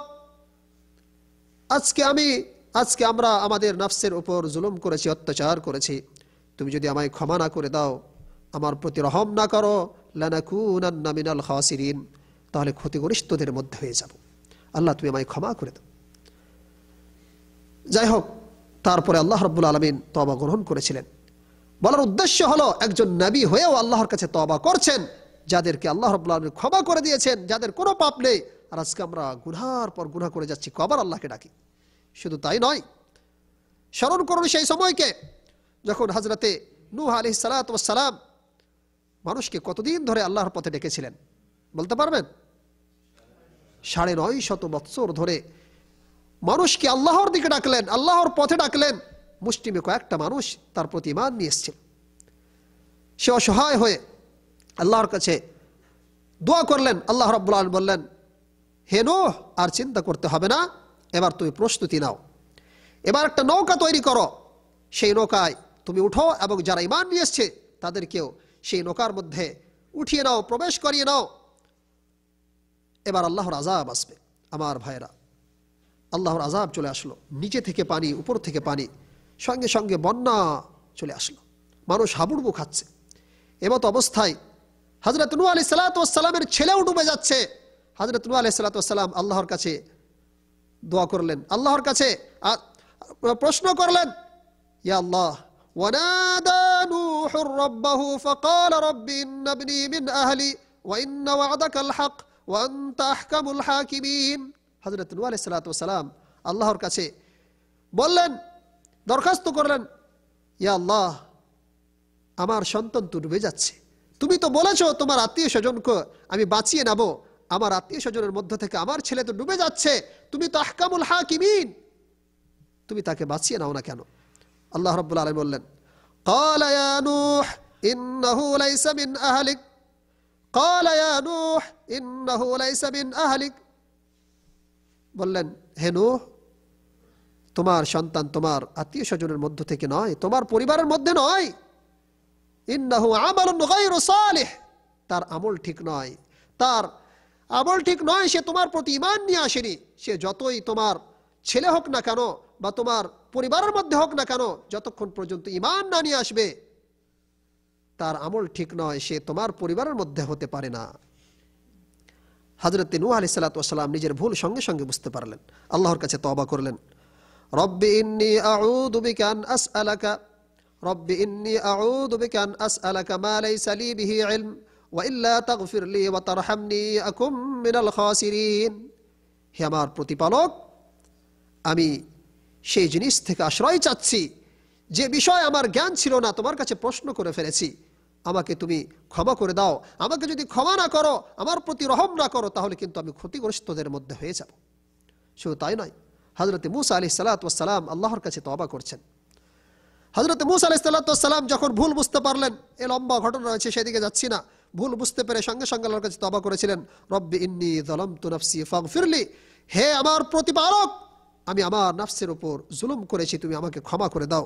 আজকে আমি আজকে আমরা আমাদের নাফসের উপর জুলুম করেছি অত্যাচার করেছি তুমি যদি আমায় ক্ষমা না করে দাও আমার প্রতি রহম না করো লানাকুনান্না মিনাল খাসিরিন তাহলে ক্ষতিগ্রস্তদের মধ্যে হয়ে যাব আল্লাহ তুমি আমায় ক্ষমা করে দাও যাই হোক তারপরে আল্লাহ রব্বুল আলমিন তবা গ্রহণ করেছিলেন বলার উদ্দেশ্য হলো একজন নবী হয়েও আল্লাহর কাছে তবা করছেন যাদেরকে আল্লাহ রবুল্লা ক্ষমা করে দিয়েছেন যাদের কোনো পাপ নেই আর আজকে আমরা গুনার পর গুনা করে যাচ্ছি কবার আল্লাহকে ডাকি শুধু তাই নয় স্মরণ করুন সেই সময়কে যখন হাজরাতে নু আলি সালাতাম মানুষকে কতদিন ধরে আল্লাহর পথে ডেকেছিলেন বলতে পারবেন সাড়ে নয় শত বৎসর ধরে মানুষকে আল্লাহর দিকে ডাকলেন আল্লাহর পথে ডাকলেন মুষ্টিমে কয়েকটা মানুষ তার প্রতি ইমান নিয়ে এসেছিল সে অসহায় হয়ে আল্লাহর কাছে দোয়া করলেন আল্লাহ রব্বুল্লাহ বললেন হেনো আর চিন্তা করতে হবে না এবার তুমি প্রস্তুতি নাও এবার একটা নৌকা তৈরি করো সেই নৌকায় তুমি উঠো এবং যারা ইমান নিয়ে এসছে তাদেরকেও সেই নৌকার মধ্যে উঠিয়ে নাও প্রবেশ করিয়ে নাও এবার আল্লাহর আজাব আসবে আমার ভাইরা আল্লাহর আজাব চলে আসলো নিচে থেকে পানি উপর থেকে পানি সঙ্গে সঙ্গে বন্যা চলে আসলো মানুষ হাবুড়বু খাচ্ছে এমত অবস্থায় হজরত নু আলি সালাতামের ছেলেও ডুবে যাচ্ছে হজরত নু আলি সালাতাম আল্লাহর কাছে দোয়া করলেন আল্লাহর কাছে প্রশ্ন করলেন ইয়া আল্লাহ ونادى نوح ربه فقال رب إن ابني من أهلي وإن وعدك الحق وأنت أحكم الحاكمين حضرت نوح عليه الصلاة والسلام আল্লাহর কাছে বললেন দরখাস্ত করলেন ইয়া আল্লাহ আমার সন্তান তো ডুবে যাচ্ছে তুমি তো বলেছো তোমার আত্মীয় স্বজনকে আমি বাঁচিয়ে নেব আমার আত্মীয় স্বজনের মধ্য থেকে আমার ছেলে তো ডুবে যাচ্ছে তুমি তো আহকামুল কিমিন তুমি তাকে বাঁচিয়ে নাও না কেন আল্লাহ রব্বুল আলম বললেন বললেন হেনু তোমার সন্তান তোমার আত্মীয় স্বজনের মধ্য থেকে নয় তোমার পরিবারের মধ্যে নয় ইন্নাহু তার আমল ঠিক নয় তার আমল ঠিক নয় সে তোমার প্রতি ইমান নিয়ে আসেনি সে যতই তোমার ছেলে হোক না কেন বা তোমার পরিবারের মধ্যে হোক না কেন যতক্ষণ পর্যন্ত ইমান না নিয়ে আসবে তার আমল ঠিক নয় সে তোমার পরিবারের মধ্যে হতে পারে না হজরত নূহ আলি সাল্লাম নিজের ভুল সঙ্গে সঙ্গে বুঝতে পারলেন আল্লাহর কাছে তবা করলেন রব্বি ইন্নি আউযু বিকা আন আসআলাকা রব্বি ইন্নি আউযু বিকা আন আসআলাকা মা লাইসা লি বিহি ইলম ওয়া ইল্লা তাগফির লি ওয়া তারহামনি আকুম মিনাল খাসিরিন হে আমার প্রতিপালক আমি সেই জিনিস থেকে আশ্রয় চাচ্ছি যে বিষয় আমার জ্ঞান ছিল না তোমার কাছে প্রশ্ন করে ফেলেছি আমাকে তুমি ক্ষমা করে দাও আমাকে যদি ক্ষমা না করো আমার প্রতি রহম না করো তাহলে কিন্তু আমি ক্ষতিগ্রস্তদের মধ্যে হয়ে যাব শুধু তাই নয় হজরত মুসা আলি সালাতাম আল্লাহর কাছে তবা করছেন হজরত মুসা আলি সালাতাম যখন ভুল বুঝতে পারলেন এ লম্বা ঘটনা রয়েছে সেদিকে যাচ্ছি না ভুল বুঝতে পেরে সঙ্গে সঙ্গে আল্লাহর কাছে তবা করেছিলেন রব্বি ইন্নি দলম তুনফসি ফং ফিরলি হে আমার প্রতিপালক আমি আমার নাফসের উপর জুলুম করেছি তুমি আমাকে ক্ষমা করে দাও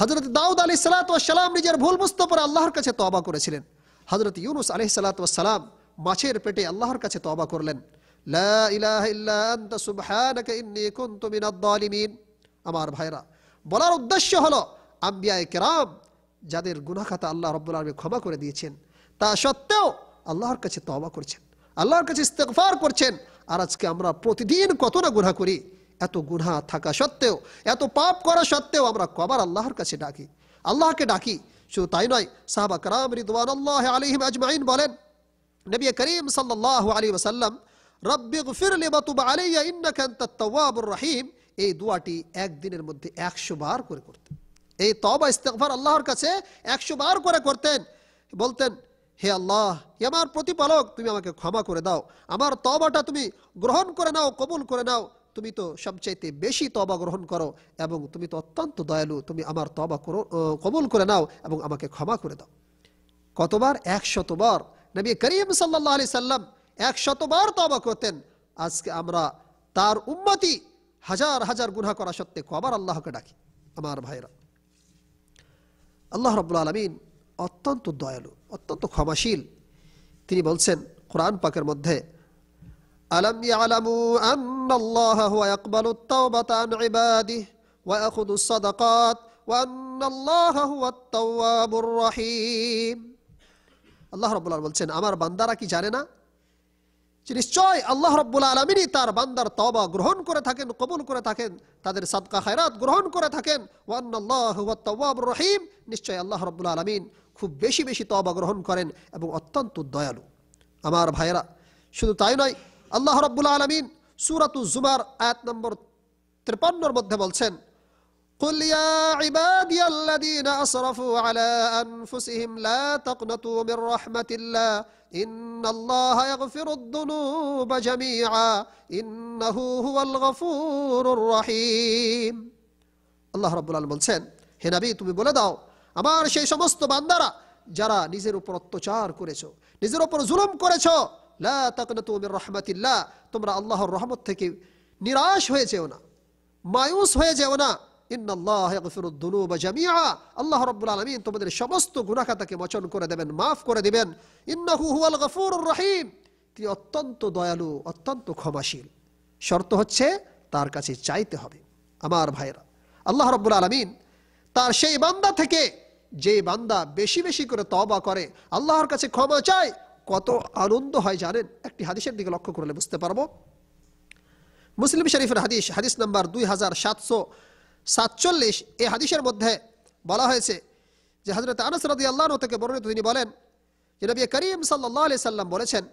হজরত দাউদ আলি সালাতাম নিজের ভুল বুঝতে পারে আল্লাহর কাছে তবা করেছিলেন হজরত ইউনুস আলি সালাতাম মাছের পেটে আল্লাহর কাছে তবা করলেন লা আমার ভাইরা বলার উদ্দেশ্য হলো আম্বিয়া কেরাম যাদের গুনাখাতা আল্লাহ রব্বুল আলমী ক্ষমা করে দিয়েছেন তা সত্ত্বেও আল্লাহর কাছে তবা করছেন আল্লাহর কাছে ইস্তেকফার করছেন আর আজকে আমরা প্রতিদিন কত না গুনা করি এত গুনা থাকা সত্ত্বেও এত পাপ করা সত্ত্বেও আমরা কবার আল্লাহর কাছে ডাকি আল্লাহকে ডাকি শুধু তাই নয় সাহাবা কারাম রিদওয়ান আল্লাহ আলিহিম আজমাইন বলেন নবী করিম সাল্লাহ আলী ওসাল্লাম রব্বে ফিরলে বা তুবা ইন্না খান তাওয়াবুর রহিম এই দোয়াটি একদিনের মধ্যে একশো বার করে করতেন এই তবা ইস্তেকভার আল্লাহর কাছে একশো বার করে করতেন বলতেন হে আল্লাহ আমার প্রতিপালক তুমি আমাকে ক্ষমা করে দাও আমার তবাটা তুমি গ্রহণ করে নাও কবুল করে নাও তুমি তো সবচাইতে বেশি তবা গ্রহণ করো এবং তুমি তো অত্যন্ত দয়ালু তুমি আমার তবা কবুল করে নাও এবং আমাকে ক্ষমা করে দাও কতবার বার নবী করিম সাল্লাহ আলি সাল্লাম একশতবার তবা করতেন আজকে আমরা তার উম্মতি হাজার হাজার গুনা করা সত্ত্বে কবার আল্লাহকে ডাকি আমার ভাইরা আল্লাহ রব্লা আলমিন অত্যন্ত দয়ালু অত্যন্ত ক্ষমাশীল তিনি বলছেন কোরআন পাকের মধ্যে আলম ইয়ালামু আন্নাল্লাহ হুয়া ইয়াকবালুত তাওবাতা আন ইবাদিহি ওয়া ইয়াখুযুস সাদাকাত ওয়া আন্নাল্লাহা হুয়াত তাওয়াবুর রহিম আল্লাহ রাব্বুল আলামিন বলছেন আমার বান্দারা কি জানে না যে নিশ্চয় আল্লাহ রব্বুল আলমিনই তার বান্দার তবা গ্রহণ করে থাকেন কবুল করে থাকেন তাদের সাদকা খায়রাত গ্রহণ করে থাকেন ওয়ান্নাল্লাহ রহিম নিশ্চয় আল্লাহ রব্বুল আলমিন খুব বেশি বেশি তবা গ্রহণ করেন এবং অত্যন্ত দয়ালু আমার ভাইয়েরা শুধু তাই নয় আল্লাহ রব্বুল আলমিন সুরাত জুমার আয়াত নম্বর ত্রিপান্নর মধ্যে বলছেন قل يا عبادي الذين أسرفوا على أنفسهم لا تقنطوا من رحمة الله إن الله يغفر الذنوب جميعا إنه هو الغفور الرحيم আল্লাহ রব্বুল আলম বলছেন হে তুমি বলে দাও আমার সেই সমস্ত বান্দারা যারা নিজের উপর অত্যাচার করেছ নিজের উপর জুলুম করেছো লা তাকনাতু মির রাহমাতিল্লাহ তোমরা আল্লাহর রহমত থেকে নিরাশ হয়েছে যেও না মায়ুস হয়ে যেও না শর্ত হচ্ছে তার কাছে চাইতে হবে আমার ভাইরা আল্লাহ রব্বুল আলমিন তার সেই বান্দা থেকে যে বান্দা বেশি বেশি করে তবা করে আল্লাহর কাছে ক্ষমা চায় কত আনন্দ হয় জানেন একটি হাদিসের দিকে লক্ষ্য করলে বুঝতে পারবো মুসলিম শরীফের হাদিস হাদিস নাম্বার দুই হাজার সাতশো সাতচল্লিশ এ হাদিসের মধ্যে বলা হয়েছে যে হজরত আনস আল্লাহন থেকে বর্ণিত তিনি বলেন যে নবী করিম সাল্লাহ আলি সাল্লাম বলেছেন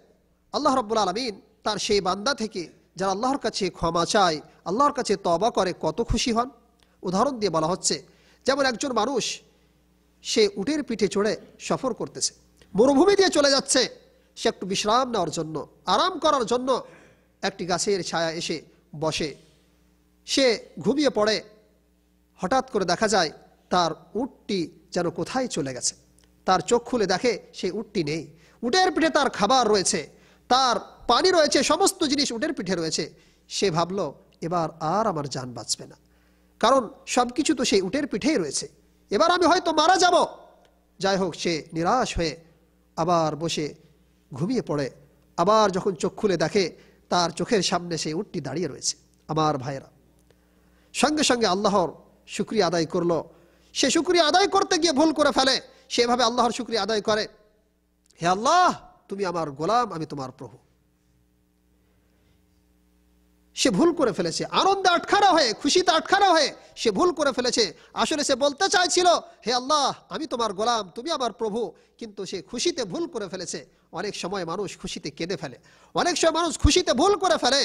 আল্লাহ রব্বুল আলমিন তার সেই বান্দা থেকে যারা আল্লাহর কাছে ক্ষমা চায় আল্লাহর কাছে তবা করে কত খুশি হন উদাহরণ দিয়ে বলা হচ্ছে যেমন একজন মানুষ সে উটের পিঠে চড়ে সফর করতেছে মরুভূমি দিয়ে চলে যাচ্ছে সে একটু বিশ্রাম নেওয়ার জন্য আরাম করার জন্য একটি গাছের ছায়া এসে বসে সে ঘুমিয়ে পড়ে হঠাৎ করে দেখা যায় তার উটটি যেন কোথায় চলে গেছে তার চোখ খুলে দেখে সেই উটটি নেই উটের পিঠে তার খাবার রয়েছে তার পানি রয়েছে সমস্ত জিনিস উটের পিঠে রয়েছে সে ভাবল এবার আর আমার যান বাঁচবে না কারণ সব কিছু তো সেই উটের পিঠেই রয়েছে এবার আমি হয়তো মারা যাব যাই হোক সে নিরাশ হয়ে আবার বসে ঘুমিয়ে পড়ে আবার যখন চোখ খুলে দেখে তার চোখের সামনে সেই উটটি দাঁড়িয়ে রয়েছে আমার ভাইয়েরা সঙ্গে সঙ্গে আল্লাহর শুক্রিয়া আদায় করলো সে শুক্রিয়া আদায় করতে গিয়ে ভুল করে ফেলে সেভাবে আল্লাহর শুক্রিয়া আদায় করে হে আল্লাহ তুমি আমার গোলাম আমি তোমার প্রভু সে ভুল করে ফেলেছে আনন্দে আটখারা হয়ে খুশিতে আটখানা হয়ে সে ভুল করে ফেলেছে আসলে সে বলতে চাইছিল হে আল্লাহ আমি তোমার গোলাম তুমি আমার প্রভু কিন্তু সে খুশিতে ভুল করে ফেলেছে অনেক সময় মানুষ খুশিতে কেঁদে ফেলে অনেক সময় মানুষ খুশিতে ভুল করে ফেলে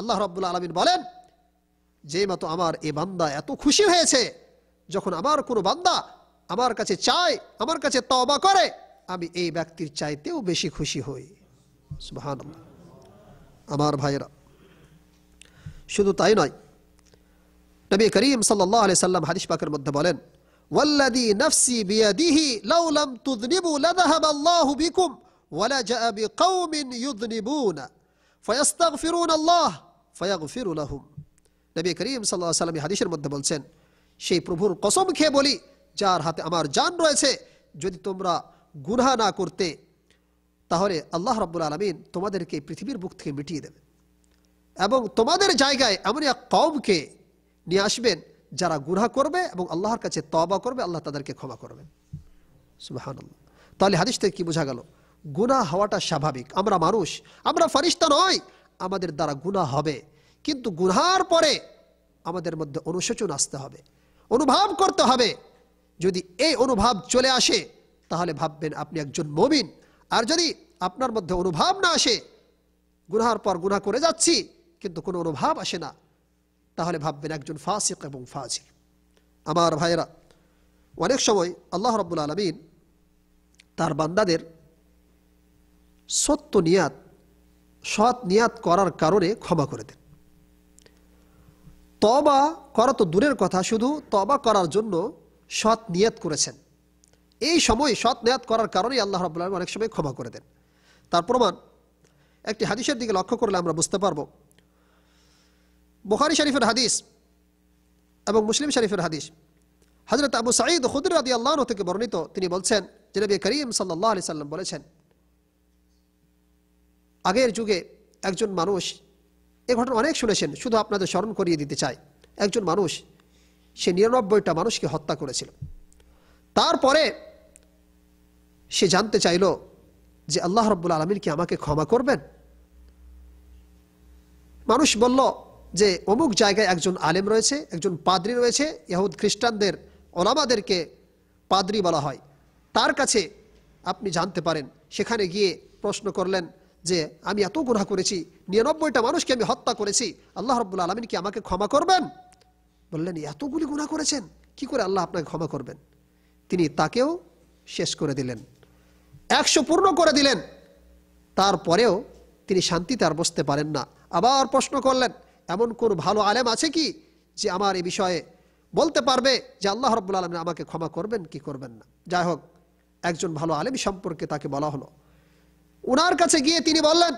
আল্লাহ রব্বুল আলমিন বলেন যে মতো আমার এ বান্দা এত খুশি হয়েছে যখন আমার কোনো বান্দা আমার কাছে চায় আমার কাছে তবা করে আমি এই ব্যক্তির চাইতেও বেশি খুশি হই সুহান আমার ভাইরা শুধু তাই নয় নবী করিম সাল্লাহ সাল্লাম হারিস পাকের মধ্যে বলেন আমার নবী করিম সাল্লাহ সাল্লামী হাদিসের মধ্যে বলছেন সেই প্রভুর কসম খেয়ে বলি যার হাতে আমার জান রয়েছে যদি তোমরা গুনহা না করতে তাহলে আল্লাহ রব্বুল আলমিন তোমাদেরকে পৃথিবীর বুক থেকে মিটিয়ে দেবে এবং তোমাদের জায়গায় এমন এক কমকে নিয়ে আসবেন যারা গুনহা করবে এবং আল্লাহর কাছে তবা করবে আল্লাহ তাদেরকে ক্ষমা করবেন সুবাহান তাহলে হাদিস থেকে কি বোঝা গেল গুনা হওয়াটা স্বাভাবিক আমরা মানুষ আমরা ফারিস্তা নয় আমাদের দ্বারা গুনা হবে কিন্তু গুনহার পরে আমাদের মধ্যে অনুশোচন আসতে হবে অনুভব করতে হবে যদি এই অনুভব চলে আসে তাহলে ভাববেন আপনি একজন মমিন আর যদি আপনার মধ্যে অনুভব না আসে গুনহার পর গুনা করে যাচ্ছি কিন্তু কোনো অনুভব আসে না তাহলে ভাববেন একজন ফাসিক এবং ফাজিল আমার ভাইরা অনেক সময় আল্লাহ রব্বুল আলমিন তার বান্দাদের সত্য নিয়াত সৎ নিয়াত করার কারণে ক্ষমা করে দেন তবা করা তো দূরের কথা শুধু তবা করার জন্য সৎ নিয়াত করেছেন এই সময় সৎ নিয়াত করার কারণেই আল্লাহ রাবুল্লাহ অনেক সময় ক্ষমা করে দেন তার প্রমাণ একটি হাদিসের দিকে লক্ষ্য করলে আমরা বুঝতে পারব বুখারি শরীফের হাদিস এবং মুসলিম শরীফের হাদিস হজরত আবু সাঈদ খুদুর আদি আল্লাহ থেকে বর্ণিত তিনি বলছেন যে করিম সাল্লাহ আলি সাল্লাম বলেছেন আগের যুগে একজন মানুষ এ ঘটনা অনেক শুনেছেন শুধু আপনাদের স্মরণ করিয়ে দিতে চাই একজন মানুষ সে নিরানব্বইটা মানুষকে হত্যা করেছিল তারপরে সে জানতে চাইল যে আল্লাহ রব্বুল আলমিন কি আমাকে ক্ষমা করবেন মানুষ বলল যে অমুক জায়গায় একজন আলেম রয়েছে একজন পাদ্রি রয়েছে ইয়াহুদ খ্রিস্টানদের অলামাদেরকে পাদ্রি বলা হয় তার কাছে আপনি জানতে পারেন সেখানে গিয়ে প্রশ্ন করলেন যে আমি এত গুণা করেছি নিরানব্বইটা মানুষকে আমি হত্যা করেছি আল্লাহ রব্বুল আলমিন কি আমাকে ক্ষমা করবেন বললেন এতগুলি গুণা করেছেন কি করে আল্লাহ আপনাকে ক্ষমা করবেন তিনি তাকেও শেষ করে দিলেন একশো পূর্ণ করে দিলেন তারপরেও তিনি শান্তিতে আর বসতে পারেন না আবার প্রশ্ন করলেন এমন কোন ভালো আলেম আছে কি যে আমার এ বিষয়ে বলতে পারবে যে আল্লাহ রব্বুল আলমিন আমাকে ক্ষমা করবেন কি করবেন না যাই হোক একজন ভালো আলেম সম্পর্কে তাকে বলা হলো ওনার কাছে গিয়ে তিনি বললেন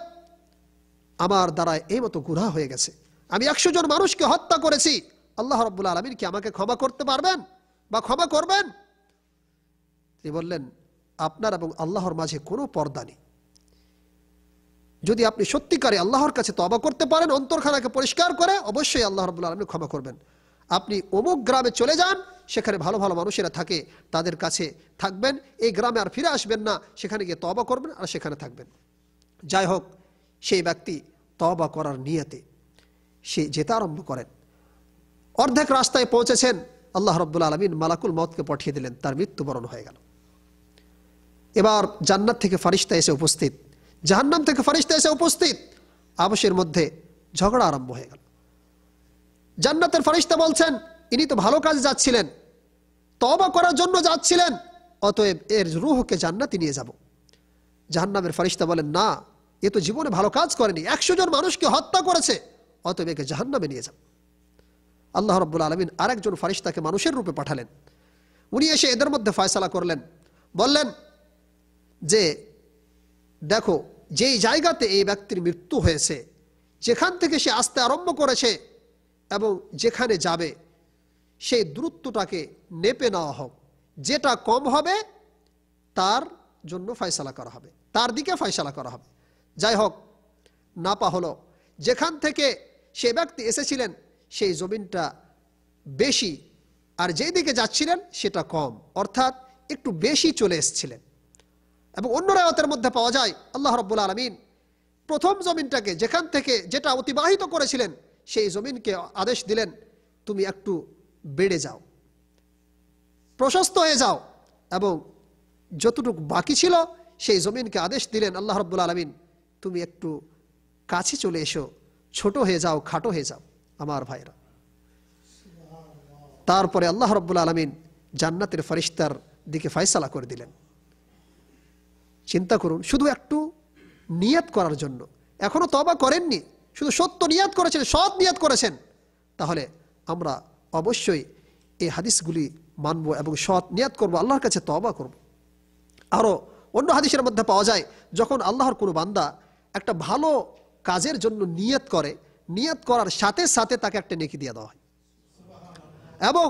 আমার দ্বারা এই মতো গুড়া হয়ে গেছে আমি একশো জন মানুষকে হত্যা করেছি আল্লাহ রব আলমিন কি আমাকে ক্ষমা করতে পারবেন বা ক্ষমা করবেন তিনি বললেন আপনার এবং আল্লাহর মাঝে কোনো পর্দা নেই যদি আপনি সত্যিকারে আল্লাহর কাছে তবা করতে পারেন অন্তরখানাকে পরিষ্কার করে অবশ্যই আল্লাহ রব আলমিন ক্ষমা করবেন আপনি অমুক গ্রামে চলে যান সেখানে ভালো ভালো মানুষেরা থাকে তাদের কাছে থাকবেন এই গ্রামে আর ফিরে আসবেন না সেখানে গিয়ে তবা করবেন আর সেখানে থাকবেন যাই হোক সেই ব্যক্তি তবা করার নিয়তে সে যেতে আরম্ভ করেন অর্ধেক রাস্তায় পৌঁছেছেন আল্লাহ রব্বুল আলমিন মালাকুল মতকে পাঠিয়ে দিলেন তার মৃত্যুবরণ হয়ে গেল এবার জান্নাত থেকে ফারিস্তা এসে উপস্থিত জাহান্নাম থেকে ফারিস্তা এসে উপস্থিত আবাসের মধ্যে ঝগড়া আরম্ভ হয়ে গেল জান্নাতের ফারিস্তা বলছেন ইনি তো ভালো কাজে যাচ্ছিলেন তবা করার জন্য যাচ্ছিলেন অতএব এর রুহকে জান্নাতি নিয়ে যাব জাহান্নামের ফারিস্তা বলেন না এ তো জীবনে ভালো কাজ করেনি একশো জন মানুষকে হত্যা করেছে অত মেয়েকে একে জাহান্নামে নিয়ে যান আল্লাহ রব্বুল আলমিন আরেকজন ফারিস্তাকে মানুষের রূপে পাঠালেন উনি এসে এদের মধ্যে ফয়সলা করলেন বললেন যে দেখো যেই জায়গাতে এই ব্যক্তির মৃত্যু হয়েছে যেখান থেকে সে আসতে আরম্ভ করেছে এবং যেখানে যাবে সেই দূরত্বটাকে নেপে নেওয়া হোক যেটা কম হবে তার জন্য ফয়সলা করা হবে তার দিকে ফয়সলা করা হবে যাই হোক নাপা হলো যেখান থেকে সে ব্যক্তি এসেছিলেন সেই জমিনটা বেশি আর যেই দিকে যাচ্ছিলেন সেটা কম অর্থাৎ একটু বেশি চলে এসেছিলেন এবং অন্য রায়তের মধ্যে পাওয়া যায় আল্লাহ রব্বুল আলমিন প্রথম জমিনটাকে যেখান থেকে যেটা অতিবাহিত করেছিলেন সেই জমিনকে আদেশ দিলেন তুমি একটু বেড়ে যাও প্রশস্ত হয়ে যাও এবং যতটুকু বাকি ছিল সেই জমিনকে আদেশ দিলেন আল্লাহ রব্বুল আলমিন তুমি একটু কাছে চলে এসো ছোট হয়ে যাও খাটো হয়ে যাও আমার ভাইরা তারপরে আল্লাহ রব্বুল আলমিন জান্নাতের ফরিস্তার দিকে ফয়সালা করে দিলেন চিন্তা করুন শুধু একটু নিয়াত করার জন্য এখনো তবা করেননি শুধু সত্য নিয়াত করেছেন সৎ নিয়াত করেছেন তাহলে আমরা অবশ্যই এই হাদিসগুলি মানব এবং সৎ নিয়াত করব আল্লাহর কাছে তবা করব আরও অন্য হাদিসের মধ্যে পাওয়া যায় যখন আল্লাহর কোনো বান্দা একটা ভালো কাজের জন্য নিয়ত করে নিয়ত করার সাথে সাথে তাকে একটা নেকি দিয়ে দেওয়া হয় এবং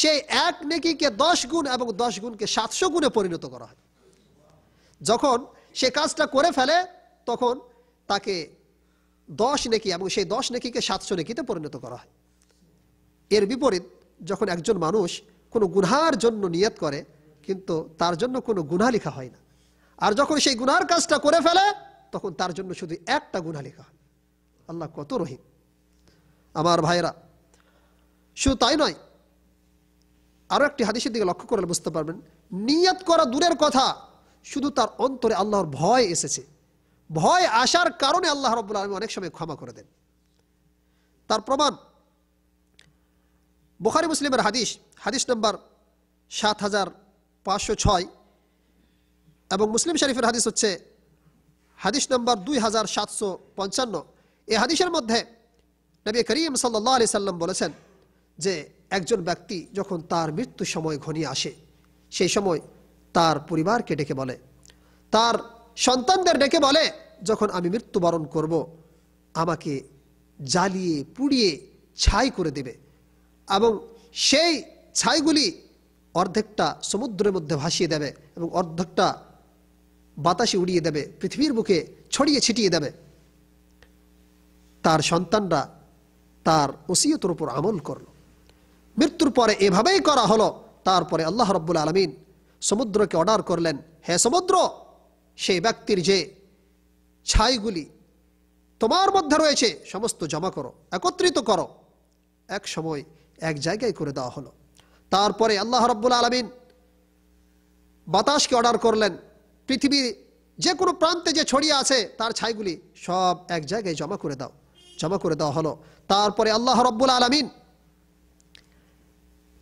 সেই এক নেকিকে দশ গুণ এবং দশ গুণকে সাতশো গুণে পরিণত করা হয় যখন সে কাজটা করে ফেলে তখন তাকে দশ নেকি এবং সেই দশ নেকিকে সাতশো নেকিতে পরিণত করা হয় এর বিপরীত যখন একজন মানুষ কোনো গুনহার জন্য নিয়ত করে কিন্তু তার জন্য কোনো গুনা লেখা হয় না আর যখন সেই গুনার কাজটা করে ফেলে তখন তার জন্য শুধু একটা গুণা লেখা আল্লাহ কত রহিম আমার ভাইরা শুধু তাই নয় আরও একটি হাদিসের দিকে লক্ষ্য করলে বুঝতে পারবেন নিয়াত করা দূরের কথা শুধু তার অন্তরে আল্লাহর ভয় এসেছে ভয় আসার কারণে আল্লাহ রব্বুল আলম অনেক সময় ক্ষমা করে দেন তার প্রমাণ বোখারি মুসলিমের হাদিস হাদিস নম্বর সাত হাজার পাঁচশো ছয় এবং মুসলিম শরীফের হাদিস হচ্ছে হাদিস নম্বর দুই হাজার সাতশো পঞ্চান্ন এ হাদিসের মধ্যে নবী করিম সাল্লাহ আলি সাল্লাম বলেছেন যে একজন ব্যক্তি যখন তার মৃত্যু সময় ঘনিয়ে আসে সেই সময় তার পরিবারকে ডেকে বলে তার সন্তানদের ডেকে বলে যখন আমি মৃত্যুবরণ করব আমাকে জ্বালিয়ে পুড়িয়ে ছাই করে দেবে এবং সেই ছাইগুলি অর্ধেকটা সমুদ্রের মধ্যে ভাসিয়ে দেবে এবং অর্ধেকটা বাতাসে উড়িয়ে দেবে পৃথিবীর বুকে ছড়িয়ে ছিটিয়ে দেবে তার সন্তানরা তার ওসিয়তর উপর আমল করল মৃত্যুর পরে এভাবেই করা হলো তারপরে আল্লাহ রব্বুল আলমিন সমুদ্রকে অর্ডার করলেন হে সমুদ্র সেই ব্যক্তির যে ছাইগুলি তোমার মধ্যে রয়েছে সমস্ত জমা করো একত্রিত করো এক সময় এক জায়গায় করে দেওয়া হলো তারপরে আল্লাহ রব্বুল আলমিন বাতাসকে অর্ডার করলেন পৃথিবীর যে কোনো প্রান্তে যে ছড়িয়ে আছে তার ছাইগুলি সব এক জায়গায় জমা করে দাও জমা করে দেওয়া হলো তারপরে আল্লাহ রব্বুল আলমিন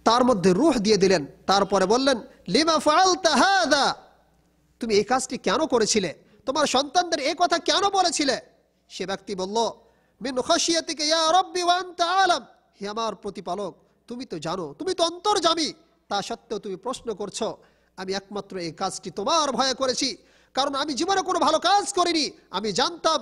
তার মধ্যে রুহ দিয়ে দিলেন তারপরে বললেন লিমা ফাল তাহাদা তুমি এই কাজটি কেন করেছিলে তোমার সন্তানদের এই কথা কেন বলেছিলে সে ব্যক্তি বলল আলাম হে আমার প্রতিপালক তুমি তো জানো তুমি তো অন্তর জামি তা সত্ত্বেও তুমি প্রশ্ন করছো আমি একমাত্র এই কাজটি তোমার ভয়ে করেছি কারণ আমি জীবনে কোনো ভালো কাজ করিনি আমি জানতাম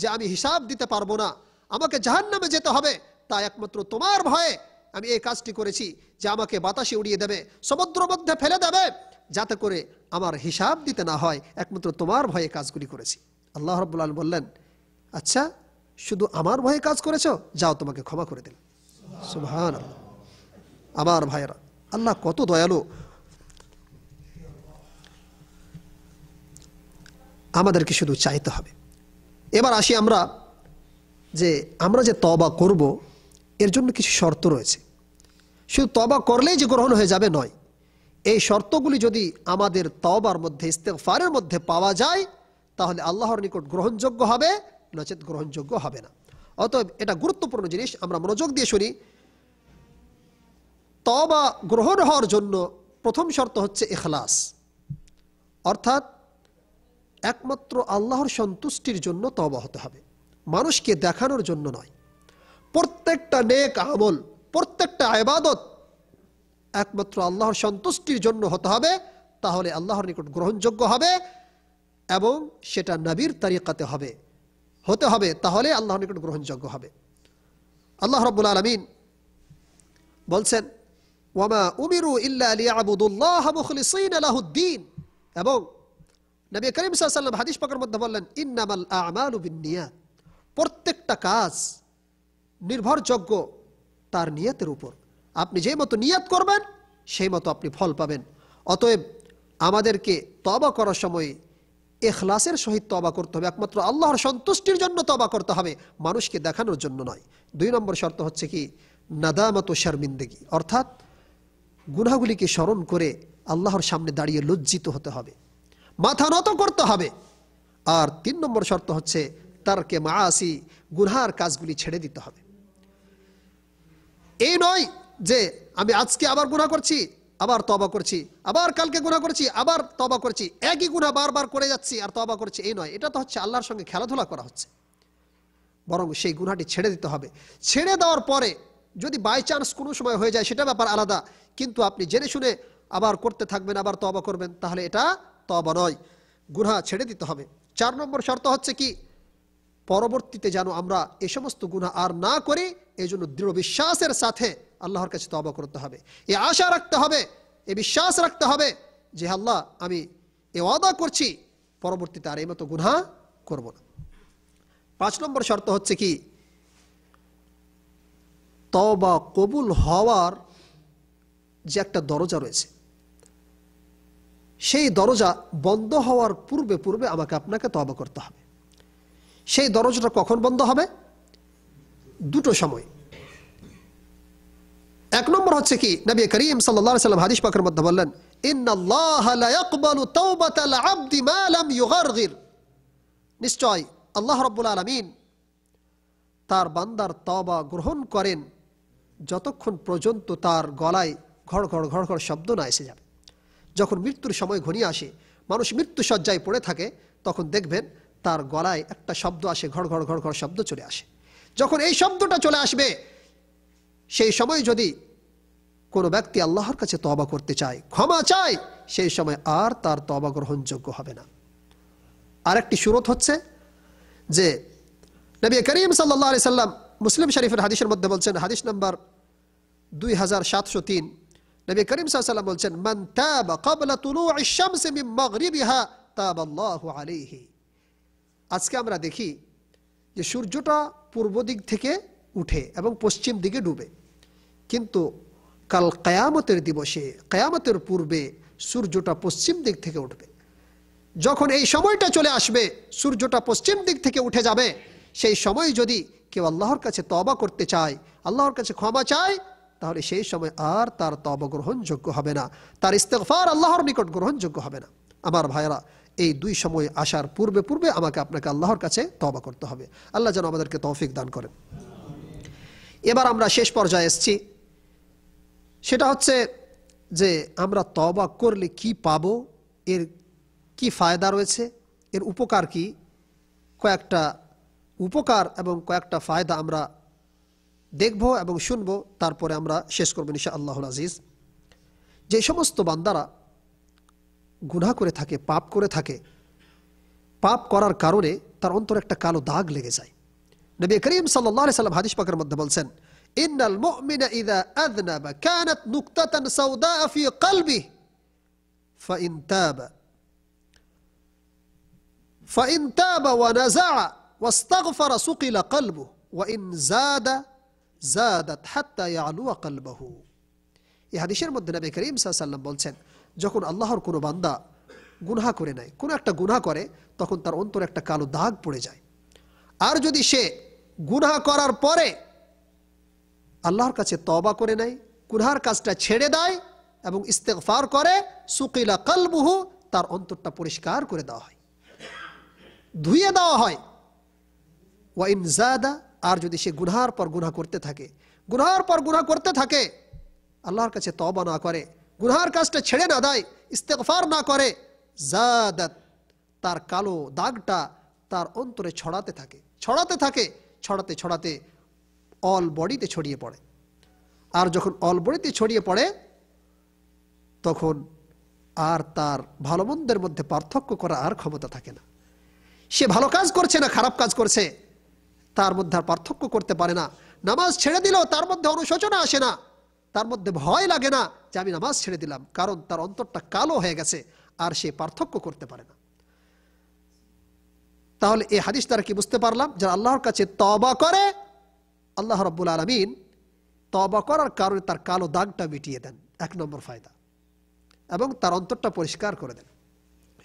যে আমি হিসাব দিতে পারবো না আমাকে জাহান নামে যেতে হবে তা একমাত্র তোমার ভয়ে আমি এই কাজটি করেছি যে আমাকে বাতাসে উড়িয়ে দেবে সমুদ্র মধ্যে ফেলে দেবে যাতে করে আমার হিসাব দিতে না হয় একমাত্র তোমার ভয়ে কাজগুলি করেছি আল্লাহ রব্বুল আল বললেন আচ্ছা শুধু আমার ভয়ে কাজ করেছ যাও তোমাকে ক্ষমা করে দিল সুবহান আমার ভাইয়েরা আল্লাহ কত দয়ালু আমাদেরকে শুধু চাইতে হবে এবার আসি আমরা যে আমরা যে তবা করব এর জন্য কিছু শর্ত রয়েছে শুধু তবা করলেই যে গ্রহণ হয়ে যাবে নয় এই শর্তগুলি যদি আমাদের তবার মধ্যে ইস্তেফারের মধ্যে পাওয়া যায় তাহলে আল্লাহর নিকট গ্রহণযোগ্য হবে নচেত গ্রহণযোগ্য হবে না অতএব এটা গুরুত্বপূর্ণ জিনিস আমরা মনোযোগ দিয়ে শুনি তবা গ্রহণ হওয়ার জন্য প্রথম শর্ত হচ্ছে এখলাস অর্থাৎ একমাত্র আল্লাহর সন্তুষ্টির জন্য তবা হতে হবে মানুষকে দেখানোর জন্য নয় প্রত্যেকটা নেক আমল প্রত্যেকটা আবাদত একমাত্র আল্লাহর সন্তুষ্টির জন্য হতে হবে তাহলে আল্লাহর নিকট গ্রহণযোগ্য হবে এবং সেটা নবীর তারিকাতে হবে হতে হবে তাহলে আল্লাহর নিকট গ্রহণযোগ্য হবে আল্লাহ রব্বুল আলমিন বলছেন ওয়ামা উমিরু ইল্লা আবুদুল্লাহ মুখলিসিন এবং নবী করিম সাল্লাম হাদিস পাকর মধ্যে বললেন ইন্নামাল আমাল নিয়া প্রত্যেকটা কাজ নির্ভরযোগ্য তার নিয়তের উপর আপনি যে মতো নিয়াত করবেন সেই মতো আপনি ফল পাবেন অতএব আমাদেরকে তবা করার সময় এখলাসের সহিত তবা করতে হবে একমাত্র আল্লাহর সন্তুষ্টির জন্য তবা করতে হবে মানুষকে দেখানোর জন্য নয় দুই নম্বর শর্ত হচ্ছে কি নাদামত শারমিন্দেগি অর্থাৎ গুনাগুলিকে স্মরণ করে আল্লাহর সামনে দাঁড়িয়ে লজ্জিত হতে হবে মাথা নত করতে হবে আর তিন নম্বর শর্ত হচ্ছে তারকে আসি গুনহার কাজগুলি ছেড়ে দিতে হবে এই নয় যে আমি আজকে আবার গুণা করছি আবার তবা করছি আবার কালকে গুণা করছি আবার তবা করছি একই গুণা বারবার করে যাচ্ছি আর তবা করছি এই নয় এটা তো হচ্ছে আল্লাহর সঙ্গে খেলাধুলা করা হচ্ছে বরং সেই গুণাটি ছেড়ে দিতে হবে ছেড়ে দেওয়ার পরে যদি বাই চান্স কোনো সময় হয়ে যায় সেটা ব্যাপার আলাদা কিন্তু আপনি জেনে শুনে আবার করতে থাকবেন আবার তবা করবেন তাহলে এটা তবা নয় গুনহা ছেড়ে দিতে হবে চার নম্বর শর্ত হচ্ছে কি পরবর্তীতে যেন আমরা এ সমস্ত গুনা আর না করি এই জন্য দৃঢ় বিশ্বাসের সাথে আল্লাহর কাছে তবা করতে হবে এ আশা রাখতে হবে এ বিশ্বাস রাখতে হবে যে আল্লাহ আমি এ ওয়াদা করছি পরবর্তীতে আর এই মতো গুনা করব না পাঁচ নম্বর শর্ত হচ্ছে কি তবা কবুল হওয়ার যে একটা দরজা রয়েছে সেই দরজা বন্ধ হওয়ার পূর্বে পূর্বে আমাকে আপনাকে তবা করতে হবে সেই দরজাটা কখন বন্ধ হবে দুটো সময় এক নম্বর হচ্ছে কি নবী করিম সাল্লাম হাদিস পাকের মধ্যে বললেন নিশ্চয় আল্লাহ রব্বুল আলমিন তার বান্দার তবা গ্রহণ করেন যতক্ষণ পর্যন্ত তার গলায় ঘড় ঘড় ঘড় ঘড় শব্দ না এসে যাবে যখন মৃত্যুর সময় ঘনিয়ে আসে মানুষ মৃত্যু সজ্জায় পড়ে থাকে তখন দেখবেন তার গলায় একটা শব্দ আসে ঘর ঘর ঘর ঘর শব্দ চলে আসে যখন এই শব্দটা চলে আসবে সেই সময় যদি কোনো ব্যক্তি আল্লাহর কাছে তবা করতে চায় ক্ষমা চায় সেই সময় আর তার তবা গ্রহণযোগ্য হবে না আরেকটি সুরত হচ্ছে যে নবী করিম সাল্লাহ আলি সাল্লাম মুসলিম শরীফের হাদিসের মধ্যে বলছেন হাদিস নম্বর দুই হাজার সাতশো তিন নবী করিম সাল্লাম বলছেন মান তাবা ক্বাবলা তুলুই শামসি মিন মাগরিবিহা তাবাল্লাহু আলাইহি আজকে আমরা দেখি যে সূর্যটা পূর্ব দিক থেকে উঠে এবং পশ্চিম দিকে ডুবে কিন্তু কাল কায়ামতের দিবসে কায়ামতের পূর্বে সূর্যটা পশ্চিম দিক থেকে উঠবে যখন এই সময়টা চলে আসবে সূর্যটা পশ্চিম দিক থেকে উঠে যাবে সেই সময় যদি কেউ আল্লাহর কাছে তবা করতে চায় আল্লাহর কাছে ক্ষমা চায় তাহলে সেই সময় আর তার তব গ্রহণযোগ্য হবে না তার ইস্তেকফার আল্লাহর নিকট গ্রহণযোগ্য হবে না আমার ভাইরা এই দুই সময় আসার পূর্বে পূর্বে আমাকে আপনাকে আল্লাহর কাছে তবা করতে হবে আল্লাহ যেন আমাদেরকে তৌফিক দান করেন এবার আমরা শেষ পর্যায়ে এসছি সেটা হচ্ছে যে আমরা তবা করলে কি পাব এর কি ফায়দা রয়েছে এর উপকার কি কয়েকটা উপকার এবং কয়েকটা ফায়দা আমরা দেখব এবং শুনব তারপরে আমরা শেষ করবো নিশা আল্লাহুল আজিজ যে সমস্ত বান্দারা গুনা করে থাকে পাপ করে থাকে পাপ করার কারণে তার অন্তর একটা কালো দাগ লেগে যায় নবী করিম সাল্লি সাল্লাম হাদিস পাকের মধ্যে বলছেন ইন্নাল মুমিনা ইদা আযনাবা কানাত নুকতাতান সাউদা ফি কলবি ফাইন ফাইন ওয়া জাদাত হাত্তা ইয়ালু আকলবাহু এই হাদিসের মধ্যে নবী করিম সাল্লাম বলছেন যখন আল্লাহর কোনো বান্দা গুনহা করে নেয় কোনো একটা গুনহা করে তখন তার অন্তর একটা কালো দাগ পড়ে যায় আর যদি সে গুনহা করার পরে আল্লাহর কাছে তবা করে নেয় গুনহার কাজটা ছেড়ে দেয় এবং ইস্তেকফার করে সুকিলা কালবুহু তার অন্তরটা পরিষ্কার করে দেওয়া হয় ধুয়ে দেওয়া হয় ওয়াইন জাদা আর যদি সে গুনহার পর গুনা করতে থাকে গুনহার পর গুনা করতে থাকে আল্লাহর কাছে তবা না করে গুনহার কাজটা ছেড়ে না দেয় ইস্তেকফার না করে জাদাত তার কালো দাগটা তার অন্তরে ছড়াতে থাকে ছড়াতে থাকে ছড়াতে ছড়াতে অল বডিতে ছড়িয়ে পড়ে আর যখন অল বডিতে ছড়িয়ে পড়ে তখন আর তার ভালো মন্দের মধ্যে পার্থক্য করা আর ক্ষমতা থাকে না সে ভালো কাজ করছে না খারাপ কাজ করছে তার মধ্যে আর পার্থক্য করতে পারে না নামাজ ছেড়ে দিলেও তার মধ্যে অনুশোচনা আসে না তার মধ্যে ভয় লাগে না যে আমি নামাজ ছেড়ে দিলাম কারণ তার অন্তরটা কালো হয়ে গেছে আর সে পার্থক্য করতে পারে না তাহলে এই হাদিস তারা কি বুঝতে পারলাম যারা আল্লাহর কাছে তবা করে আল্লাহ রব্বুল আলমিন তবা করার কারণে তার কালো দাগটা মিটিয়ে দেন এক নম্বর ফায়দা এবং তার অন্তরটা পরিষ্কার করে দেন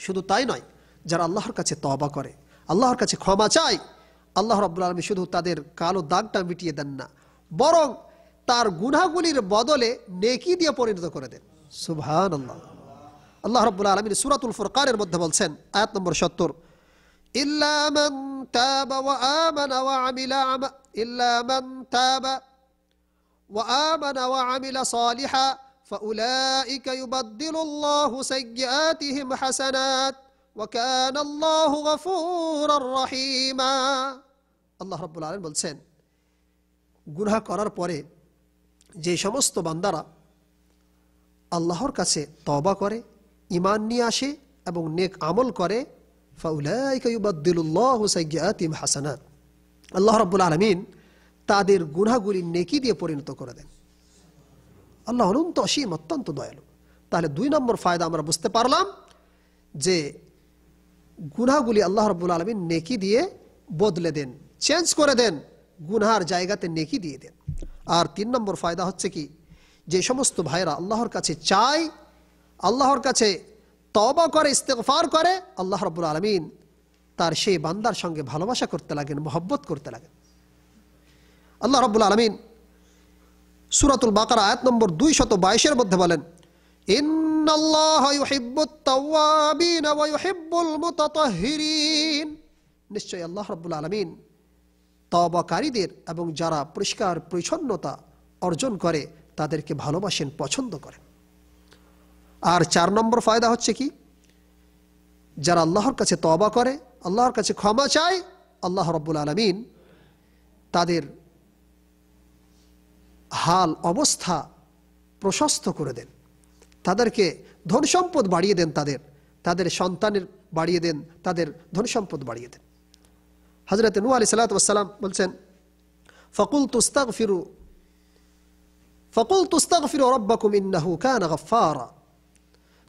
শুধু তাই নয় যারা আল্লাহর কাছে তবা করে আল্লাহর কাছে ক্ষমা চায় আল্লাহ রব্বুল আলমী শুধু তাদের কালো দাগটা মিটিয়ে দেন না বরং তার গুনাগুলির বদলে নেকি দিয়ে পরিণত করে দেন সুভান আল্লাহ আল্লাহ রব্বুল আলমীর সুরাতুল ফুরকানের মধ্যে বলছেন আয়াত নম্বর সত্তর إلا من ওয়াকান আল্লাহ গফুর রহিমা আল্লাহ রব্বুল বলছেন গুনহা করার পরে যে সমস্ত বান্দারা আল্লাহর কাছে তবা করে ইমান নিয়ে আসে এবং নেক আমল করে ফাউলাইকুবাদ্দুল্লাহ হুসাইয়াতিম হাসানাত আল্লাহ রব্বুল আলমিন তাদের গুনাগুলি নেকি দিয়ে পরিণত করে দেন আল্লাহ অনন্ত অসীম অত্যন্ত দয়ালু তাহলে দুই নম্বর ফায়দা আমরা বুঝতে পারলাম যে গুনাগুলি আল্লাহ রব্বুল আলমী নেকি দিয়ে বদলে দেন চেঞ্জ করে দেন গুনহার জায়গাতে নেকি দিয়ে দেন আর তিন নম্বর ফায়দা হচ্ছে কি যে সমস্ত ভাইরা আল্লাহর কাছে চায় আল্লাহর কাছে তবা করে ইস্তেফার করে আল্লাহ রব্বুল আলমিন তার সেই বান্দার সঙ্গে ভালোবাসা করতে লাগেন মহব্বত করতে লাগেন আল্লাহ রব্বুল আলমিন সুরাতুল বাকার আয়াত নম্বর দুই শত বাইশের মধ্যে বলেন নিশ্চয়ই আল্লাহ রব্বুল আলমিন তবাকারীদের এবং যারা পরিষ্কার পরিচ্ছন্নতা অর্জন করে তাদেরকে ভালোবাসেন পছন্দ করেন আর চার নম্বর ফায়দা হচ্ছে কি যারা আল্লাহর কাছে তবা করে আল্লাহর কাছে ক্ষমা চায় আল্লাহ রব্বুল আলমিন তাদের হাল অবস্থা প্রশস্ত করে দেন তাদেরকে ধন সম্পদ বাড়িয়ে দেন তাদের তাদের সন্তানের বাড়িয়ে দেন তাদের ধন সম্পদ বাড়িয়ে দেন হজরত নু আলি সাল্লাতাম বলছেন ফকুল তুস্তাক ফিরু ফকুল তুস্তাক ফিরু অরব্বাকুম ইন্নাহু কান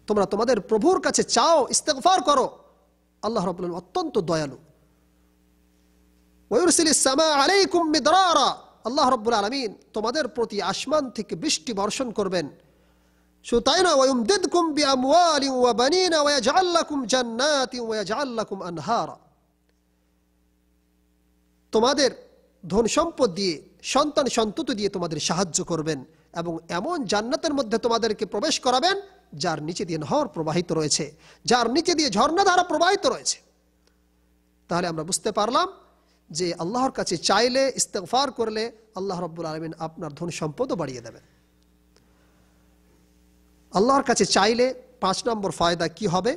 তোমরা তোমাদের প্রভুর কাছে চাও ইস্তেকফার করো আল্লাহ রব অত্যন্ত দয়ালু আল্লাহ রবুল আলমিন তোমাদের প্রতি আসমান থেকে বৃষ্টি বর্ষণ করবেন তাই না ওয়া বানিনা ওয়া জান্নাতি ওয়া আনহারা তোমাদের ধন সম্পদ দিয়ে সন্তান সন্ততি দিয়ে তোমাদের সাহায্য করবেন এবং এমন জান্নাতের মধ্যে তোমাদেরকে প্রবেশ করাবেন যার নিচে দিয়ে নহর প্রবাহিত রয়েছে যার নিচে দিয়ে ঝর্ণাধারা প্রবাহিত রয়েছে তাহলে আমরা বুঝতে পারলাম যে আল্লাহর কাছে চাইলে ইস্তেফার করলে আল্লাহ রব্বুল আলমিন আপনার ধন সম্পদও বাড়িয়ে দেবেন আল্লাহর কাছে চাইলে পাঁচ নম্বর ফায়দা কি হবে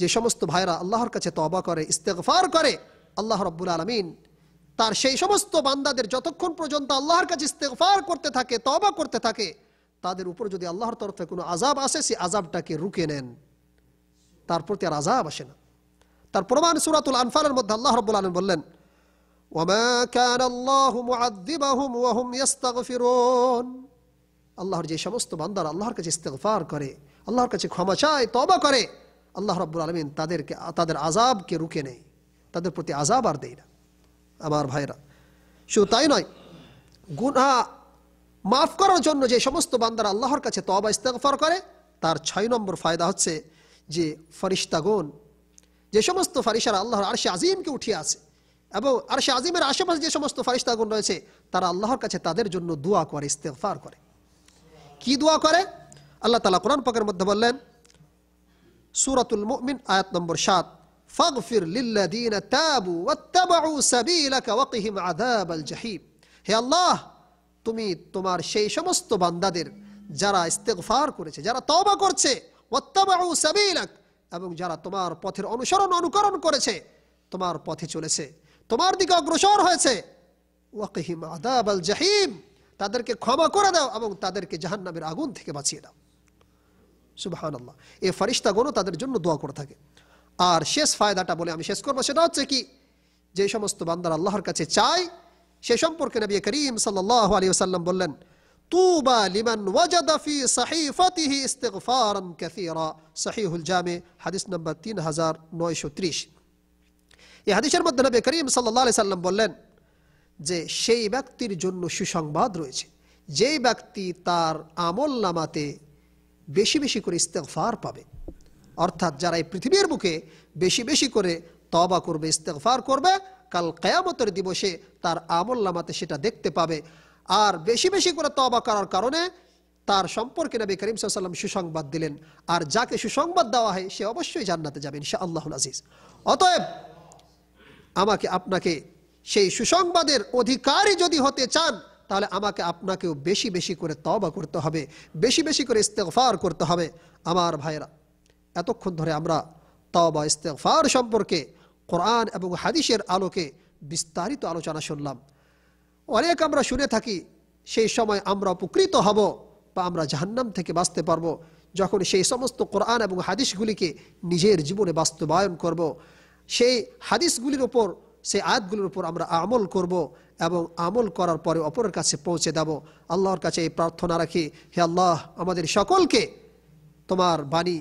যে সমস্ত ভাইরা আল্লাহর কাছে তবা করে ইস্তেকফার করে আল্লাহ রব্বুল আলমিন তার সেই সমস্ত বান্দাদের যতক্ষণ পর্যন্ত আল্লাহর কাছে ইস্তেকফার করতে থাকে তবা করতে থাকে তাদের উপর যদি আল্লাহর তরফে কোনো আজাব আসে সে আজাবটাকে রুকে নেন তার প্রতি আর আজাব আসে না তার প্রমাণ সুরাতুল আনফালের মধ্যে আল্লাহ রব্বুল আলম বললেন وما كان الله معذبهم وهم يستغفرون আল্লাহর যে সমস্ত বান্দার আল্লাহর কাছে ইস্তেকফার করে আল্লাহর কাছে ক্ষমা চায় তবা করে আল্লাহ রব্বুল আলমিন তাদেরকে তাদের আজাবকে রুকে নেয় তাদের প্রতি আজাব আর দেয় না আমার ভাইরা শুধু তাই নয় গুনা মাফ করার জন্য যে সমস্ত বান্দারা আল্লাহর কাছে তবা ইস্তেকফার করে তার ছয় নম্বর ফায়দা হচ্ছে যে ফরিস্তাগণ যে সমস্ত ফারিসারা আল্লাহর আরশে আজিমকে উঠিয়ে আছে এবং আরশে আজিমের আশেপাশে যে সমস্ত ফারিস্তাগুন রয়েছে তারা আল্লাহর কাছে তাদের জন্য দোয়া করে ইস্তেকফার করে কি দোয়া করে আল্লাহ তালা কোরআন পাকের মধ্যে বললেন সুরাতুল মুমিন আয়াত নম্বর সাত ফাগফির লিল্লাদিন তাবু ওয়াত্তাবাউ সাবিলাকা ওয়াকিহিম আযাবাল জাহিম হে আল্লাহ তুমি তোমার সেই সমস্ত বান্দাদের যারা ইস্তেগফার করেছে যারা তওবা করছে ওয়াত্তাবাউ সাবিলাক এবং যারা তোমার পথের অনুসরণ অনুকরণ করেছে তোমার পথে চলেছে তোমার দিকে অগ্রসর হয়েছে ওয়াকিহিম আল জাহিম তাদেরকে ক্ষমা করে দাও এবং তাদেরকে জাহান্নামের আগুন থেকে বাঁচিয়ে দাও সুবাহান আল্লাহ এই ফারিস্তাগণও তাদের জন্য দোয়া করে থাকে আর শেষ ফায়দাটা বলে আমি শেষ করবো সেটা হচ্ছে কি যে সমস্ত বান্দার আল্লাহর কাছে চায় সে সম্পর্কে নবী করিম সাল্লাম বললেন তুবা লিমান ফি জামে হাদিস নম্বর এই হাদিসের মধ্যে করিম সাল্লাম বললেন যে সেই ব্যক্তির জন্য সুসংবাদ রয়েছে যেই ব্যক্তি তার আমল নামাতে বেশি বেশি করে ইস্তেকফার পাবে অর্থাৎ যারা এই পৃথিবীর বুকে বেশি বেশি করে তবা করবে ইস্তেকফার করবে কাল কেয়ামতের দিবসে তার আমল নামাতে সেটা দেখতে পাবে আর বেশি বেশি করে তবা করার কারণে তার সম্পর্কে নবী করিম সাল্লাম সুসংবাদ দিলেন আর যাকে সুসংবাদ দেওয়া হয় সে অবশ্যই জান্নাতে যাবেন সে আল্লাহুল আজিজ অতএব আমাকে আপনাকে সেই সুসংবাদের অধিকারী যদি হতে চান তাহলে আমাকে আপনাকেও বেশি বেশি করে তবা করতে হবে বেশি বেশি করে ইস্তেকফার করতে হবে আমার ভাইরা এতক্ষণ ধরে আমরা তবা ইস্তেকফার সম্পর্কে কোরআন এবং হাদিসের আলোকে বিস্তারিত আলোচনা শুনলাম অনেক আমরা শুনে থাকি সেই সময় আমরা উপকৃত হব বা আমরা জাহান্নাম থেকে বাঁচতে পারবো যখন সেই সমস্ত কোরআন এবং হাদিসগুলিকে নিজের জীবনে বাস্তবায়ন করব সেই হাদিসগুলির ওপর সেই আয়াতগুলোর উপর আমরা আমল করব এবং আমল করার পরে অপরের কাছে পৌঁছে দেব আল্লাহর কাছে এই প্রার্থনা রাখি হে আল্লাহ আমাদের সকলকে তোমার বাণী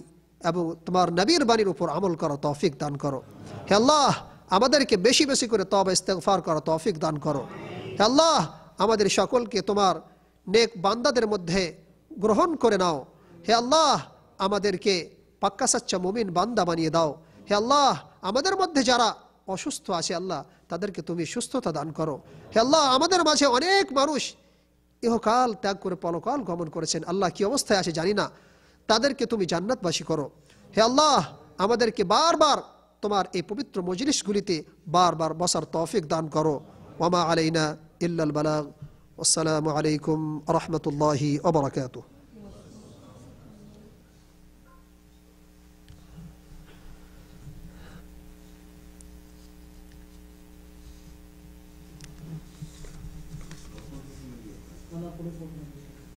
এবং তোমার নবীর বাণীর উপর আমল করা তৌফিক দান করো হে আল্লাহ আমাদেরকে বেশি বেশি করে তব ইস্তেকফার করা তৌফিক দান করো হে আল্লাহ আমাদের সকলকে তোমার নেক বান্দাদের মধ্যে গ্রহণ করে নাও হে আল্লাহ আমাদেরকে পাক্কা সাচ্চা মুমিন বান্দা বানিয়ে দাও হে আল্লাহ আমাদের মধ্যে যারা অসুস্থ আছে আল্লাহ তাদেরকে তুমি সুস্থতা দান করো হে আল্লাহ আমাদের মাঝে অনেক মানুষ ইহকাল ত্যাগ করে পলকাল গমন করেছেন আল্লাহ কি অবস্থায় আছে জানি না তাদেরকে তুমি জান্নাতবাসী করো হে আল্লাহ আমাদেরকে বারবার তোমার এই পবিত্র মজলিশগুলিতে বারবার বসার তৌফিক দান করো ওমা আলাইনা ইল্লাল বালাগ আসসালামু আলাইকুম রহমতুল্লাহি ওবরাকাতুহ Gracias.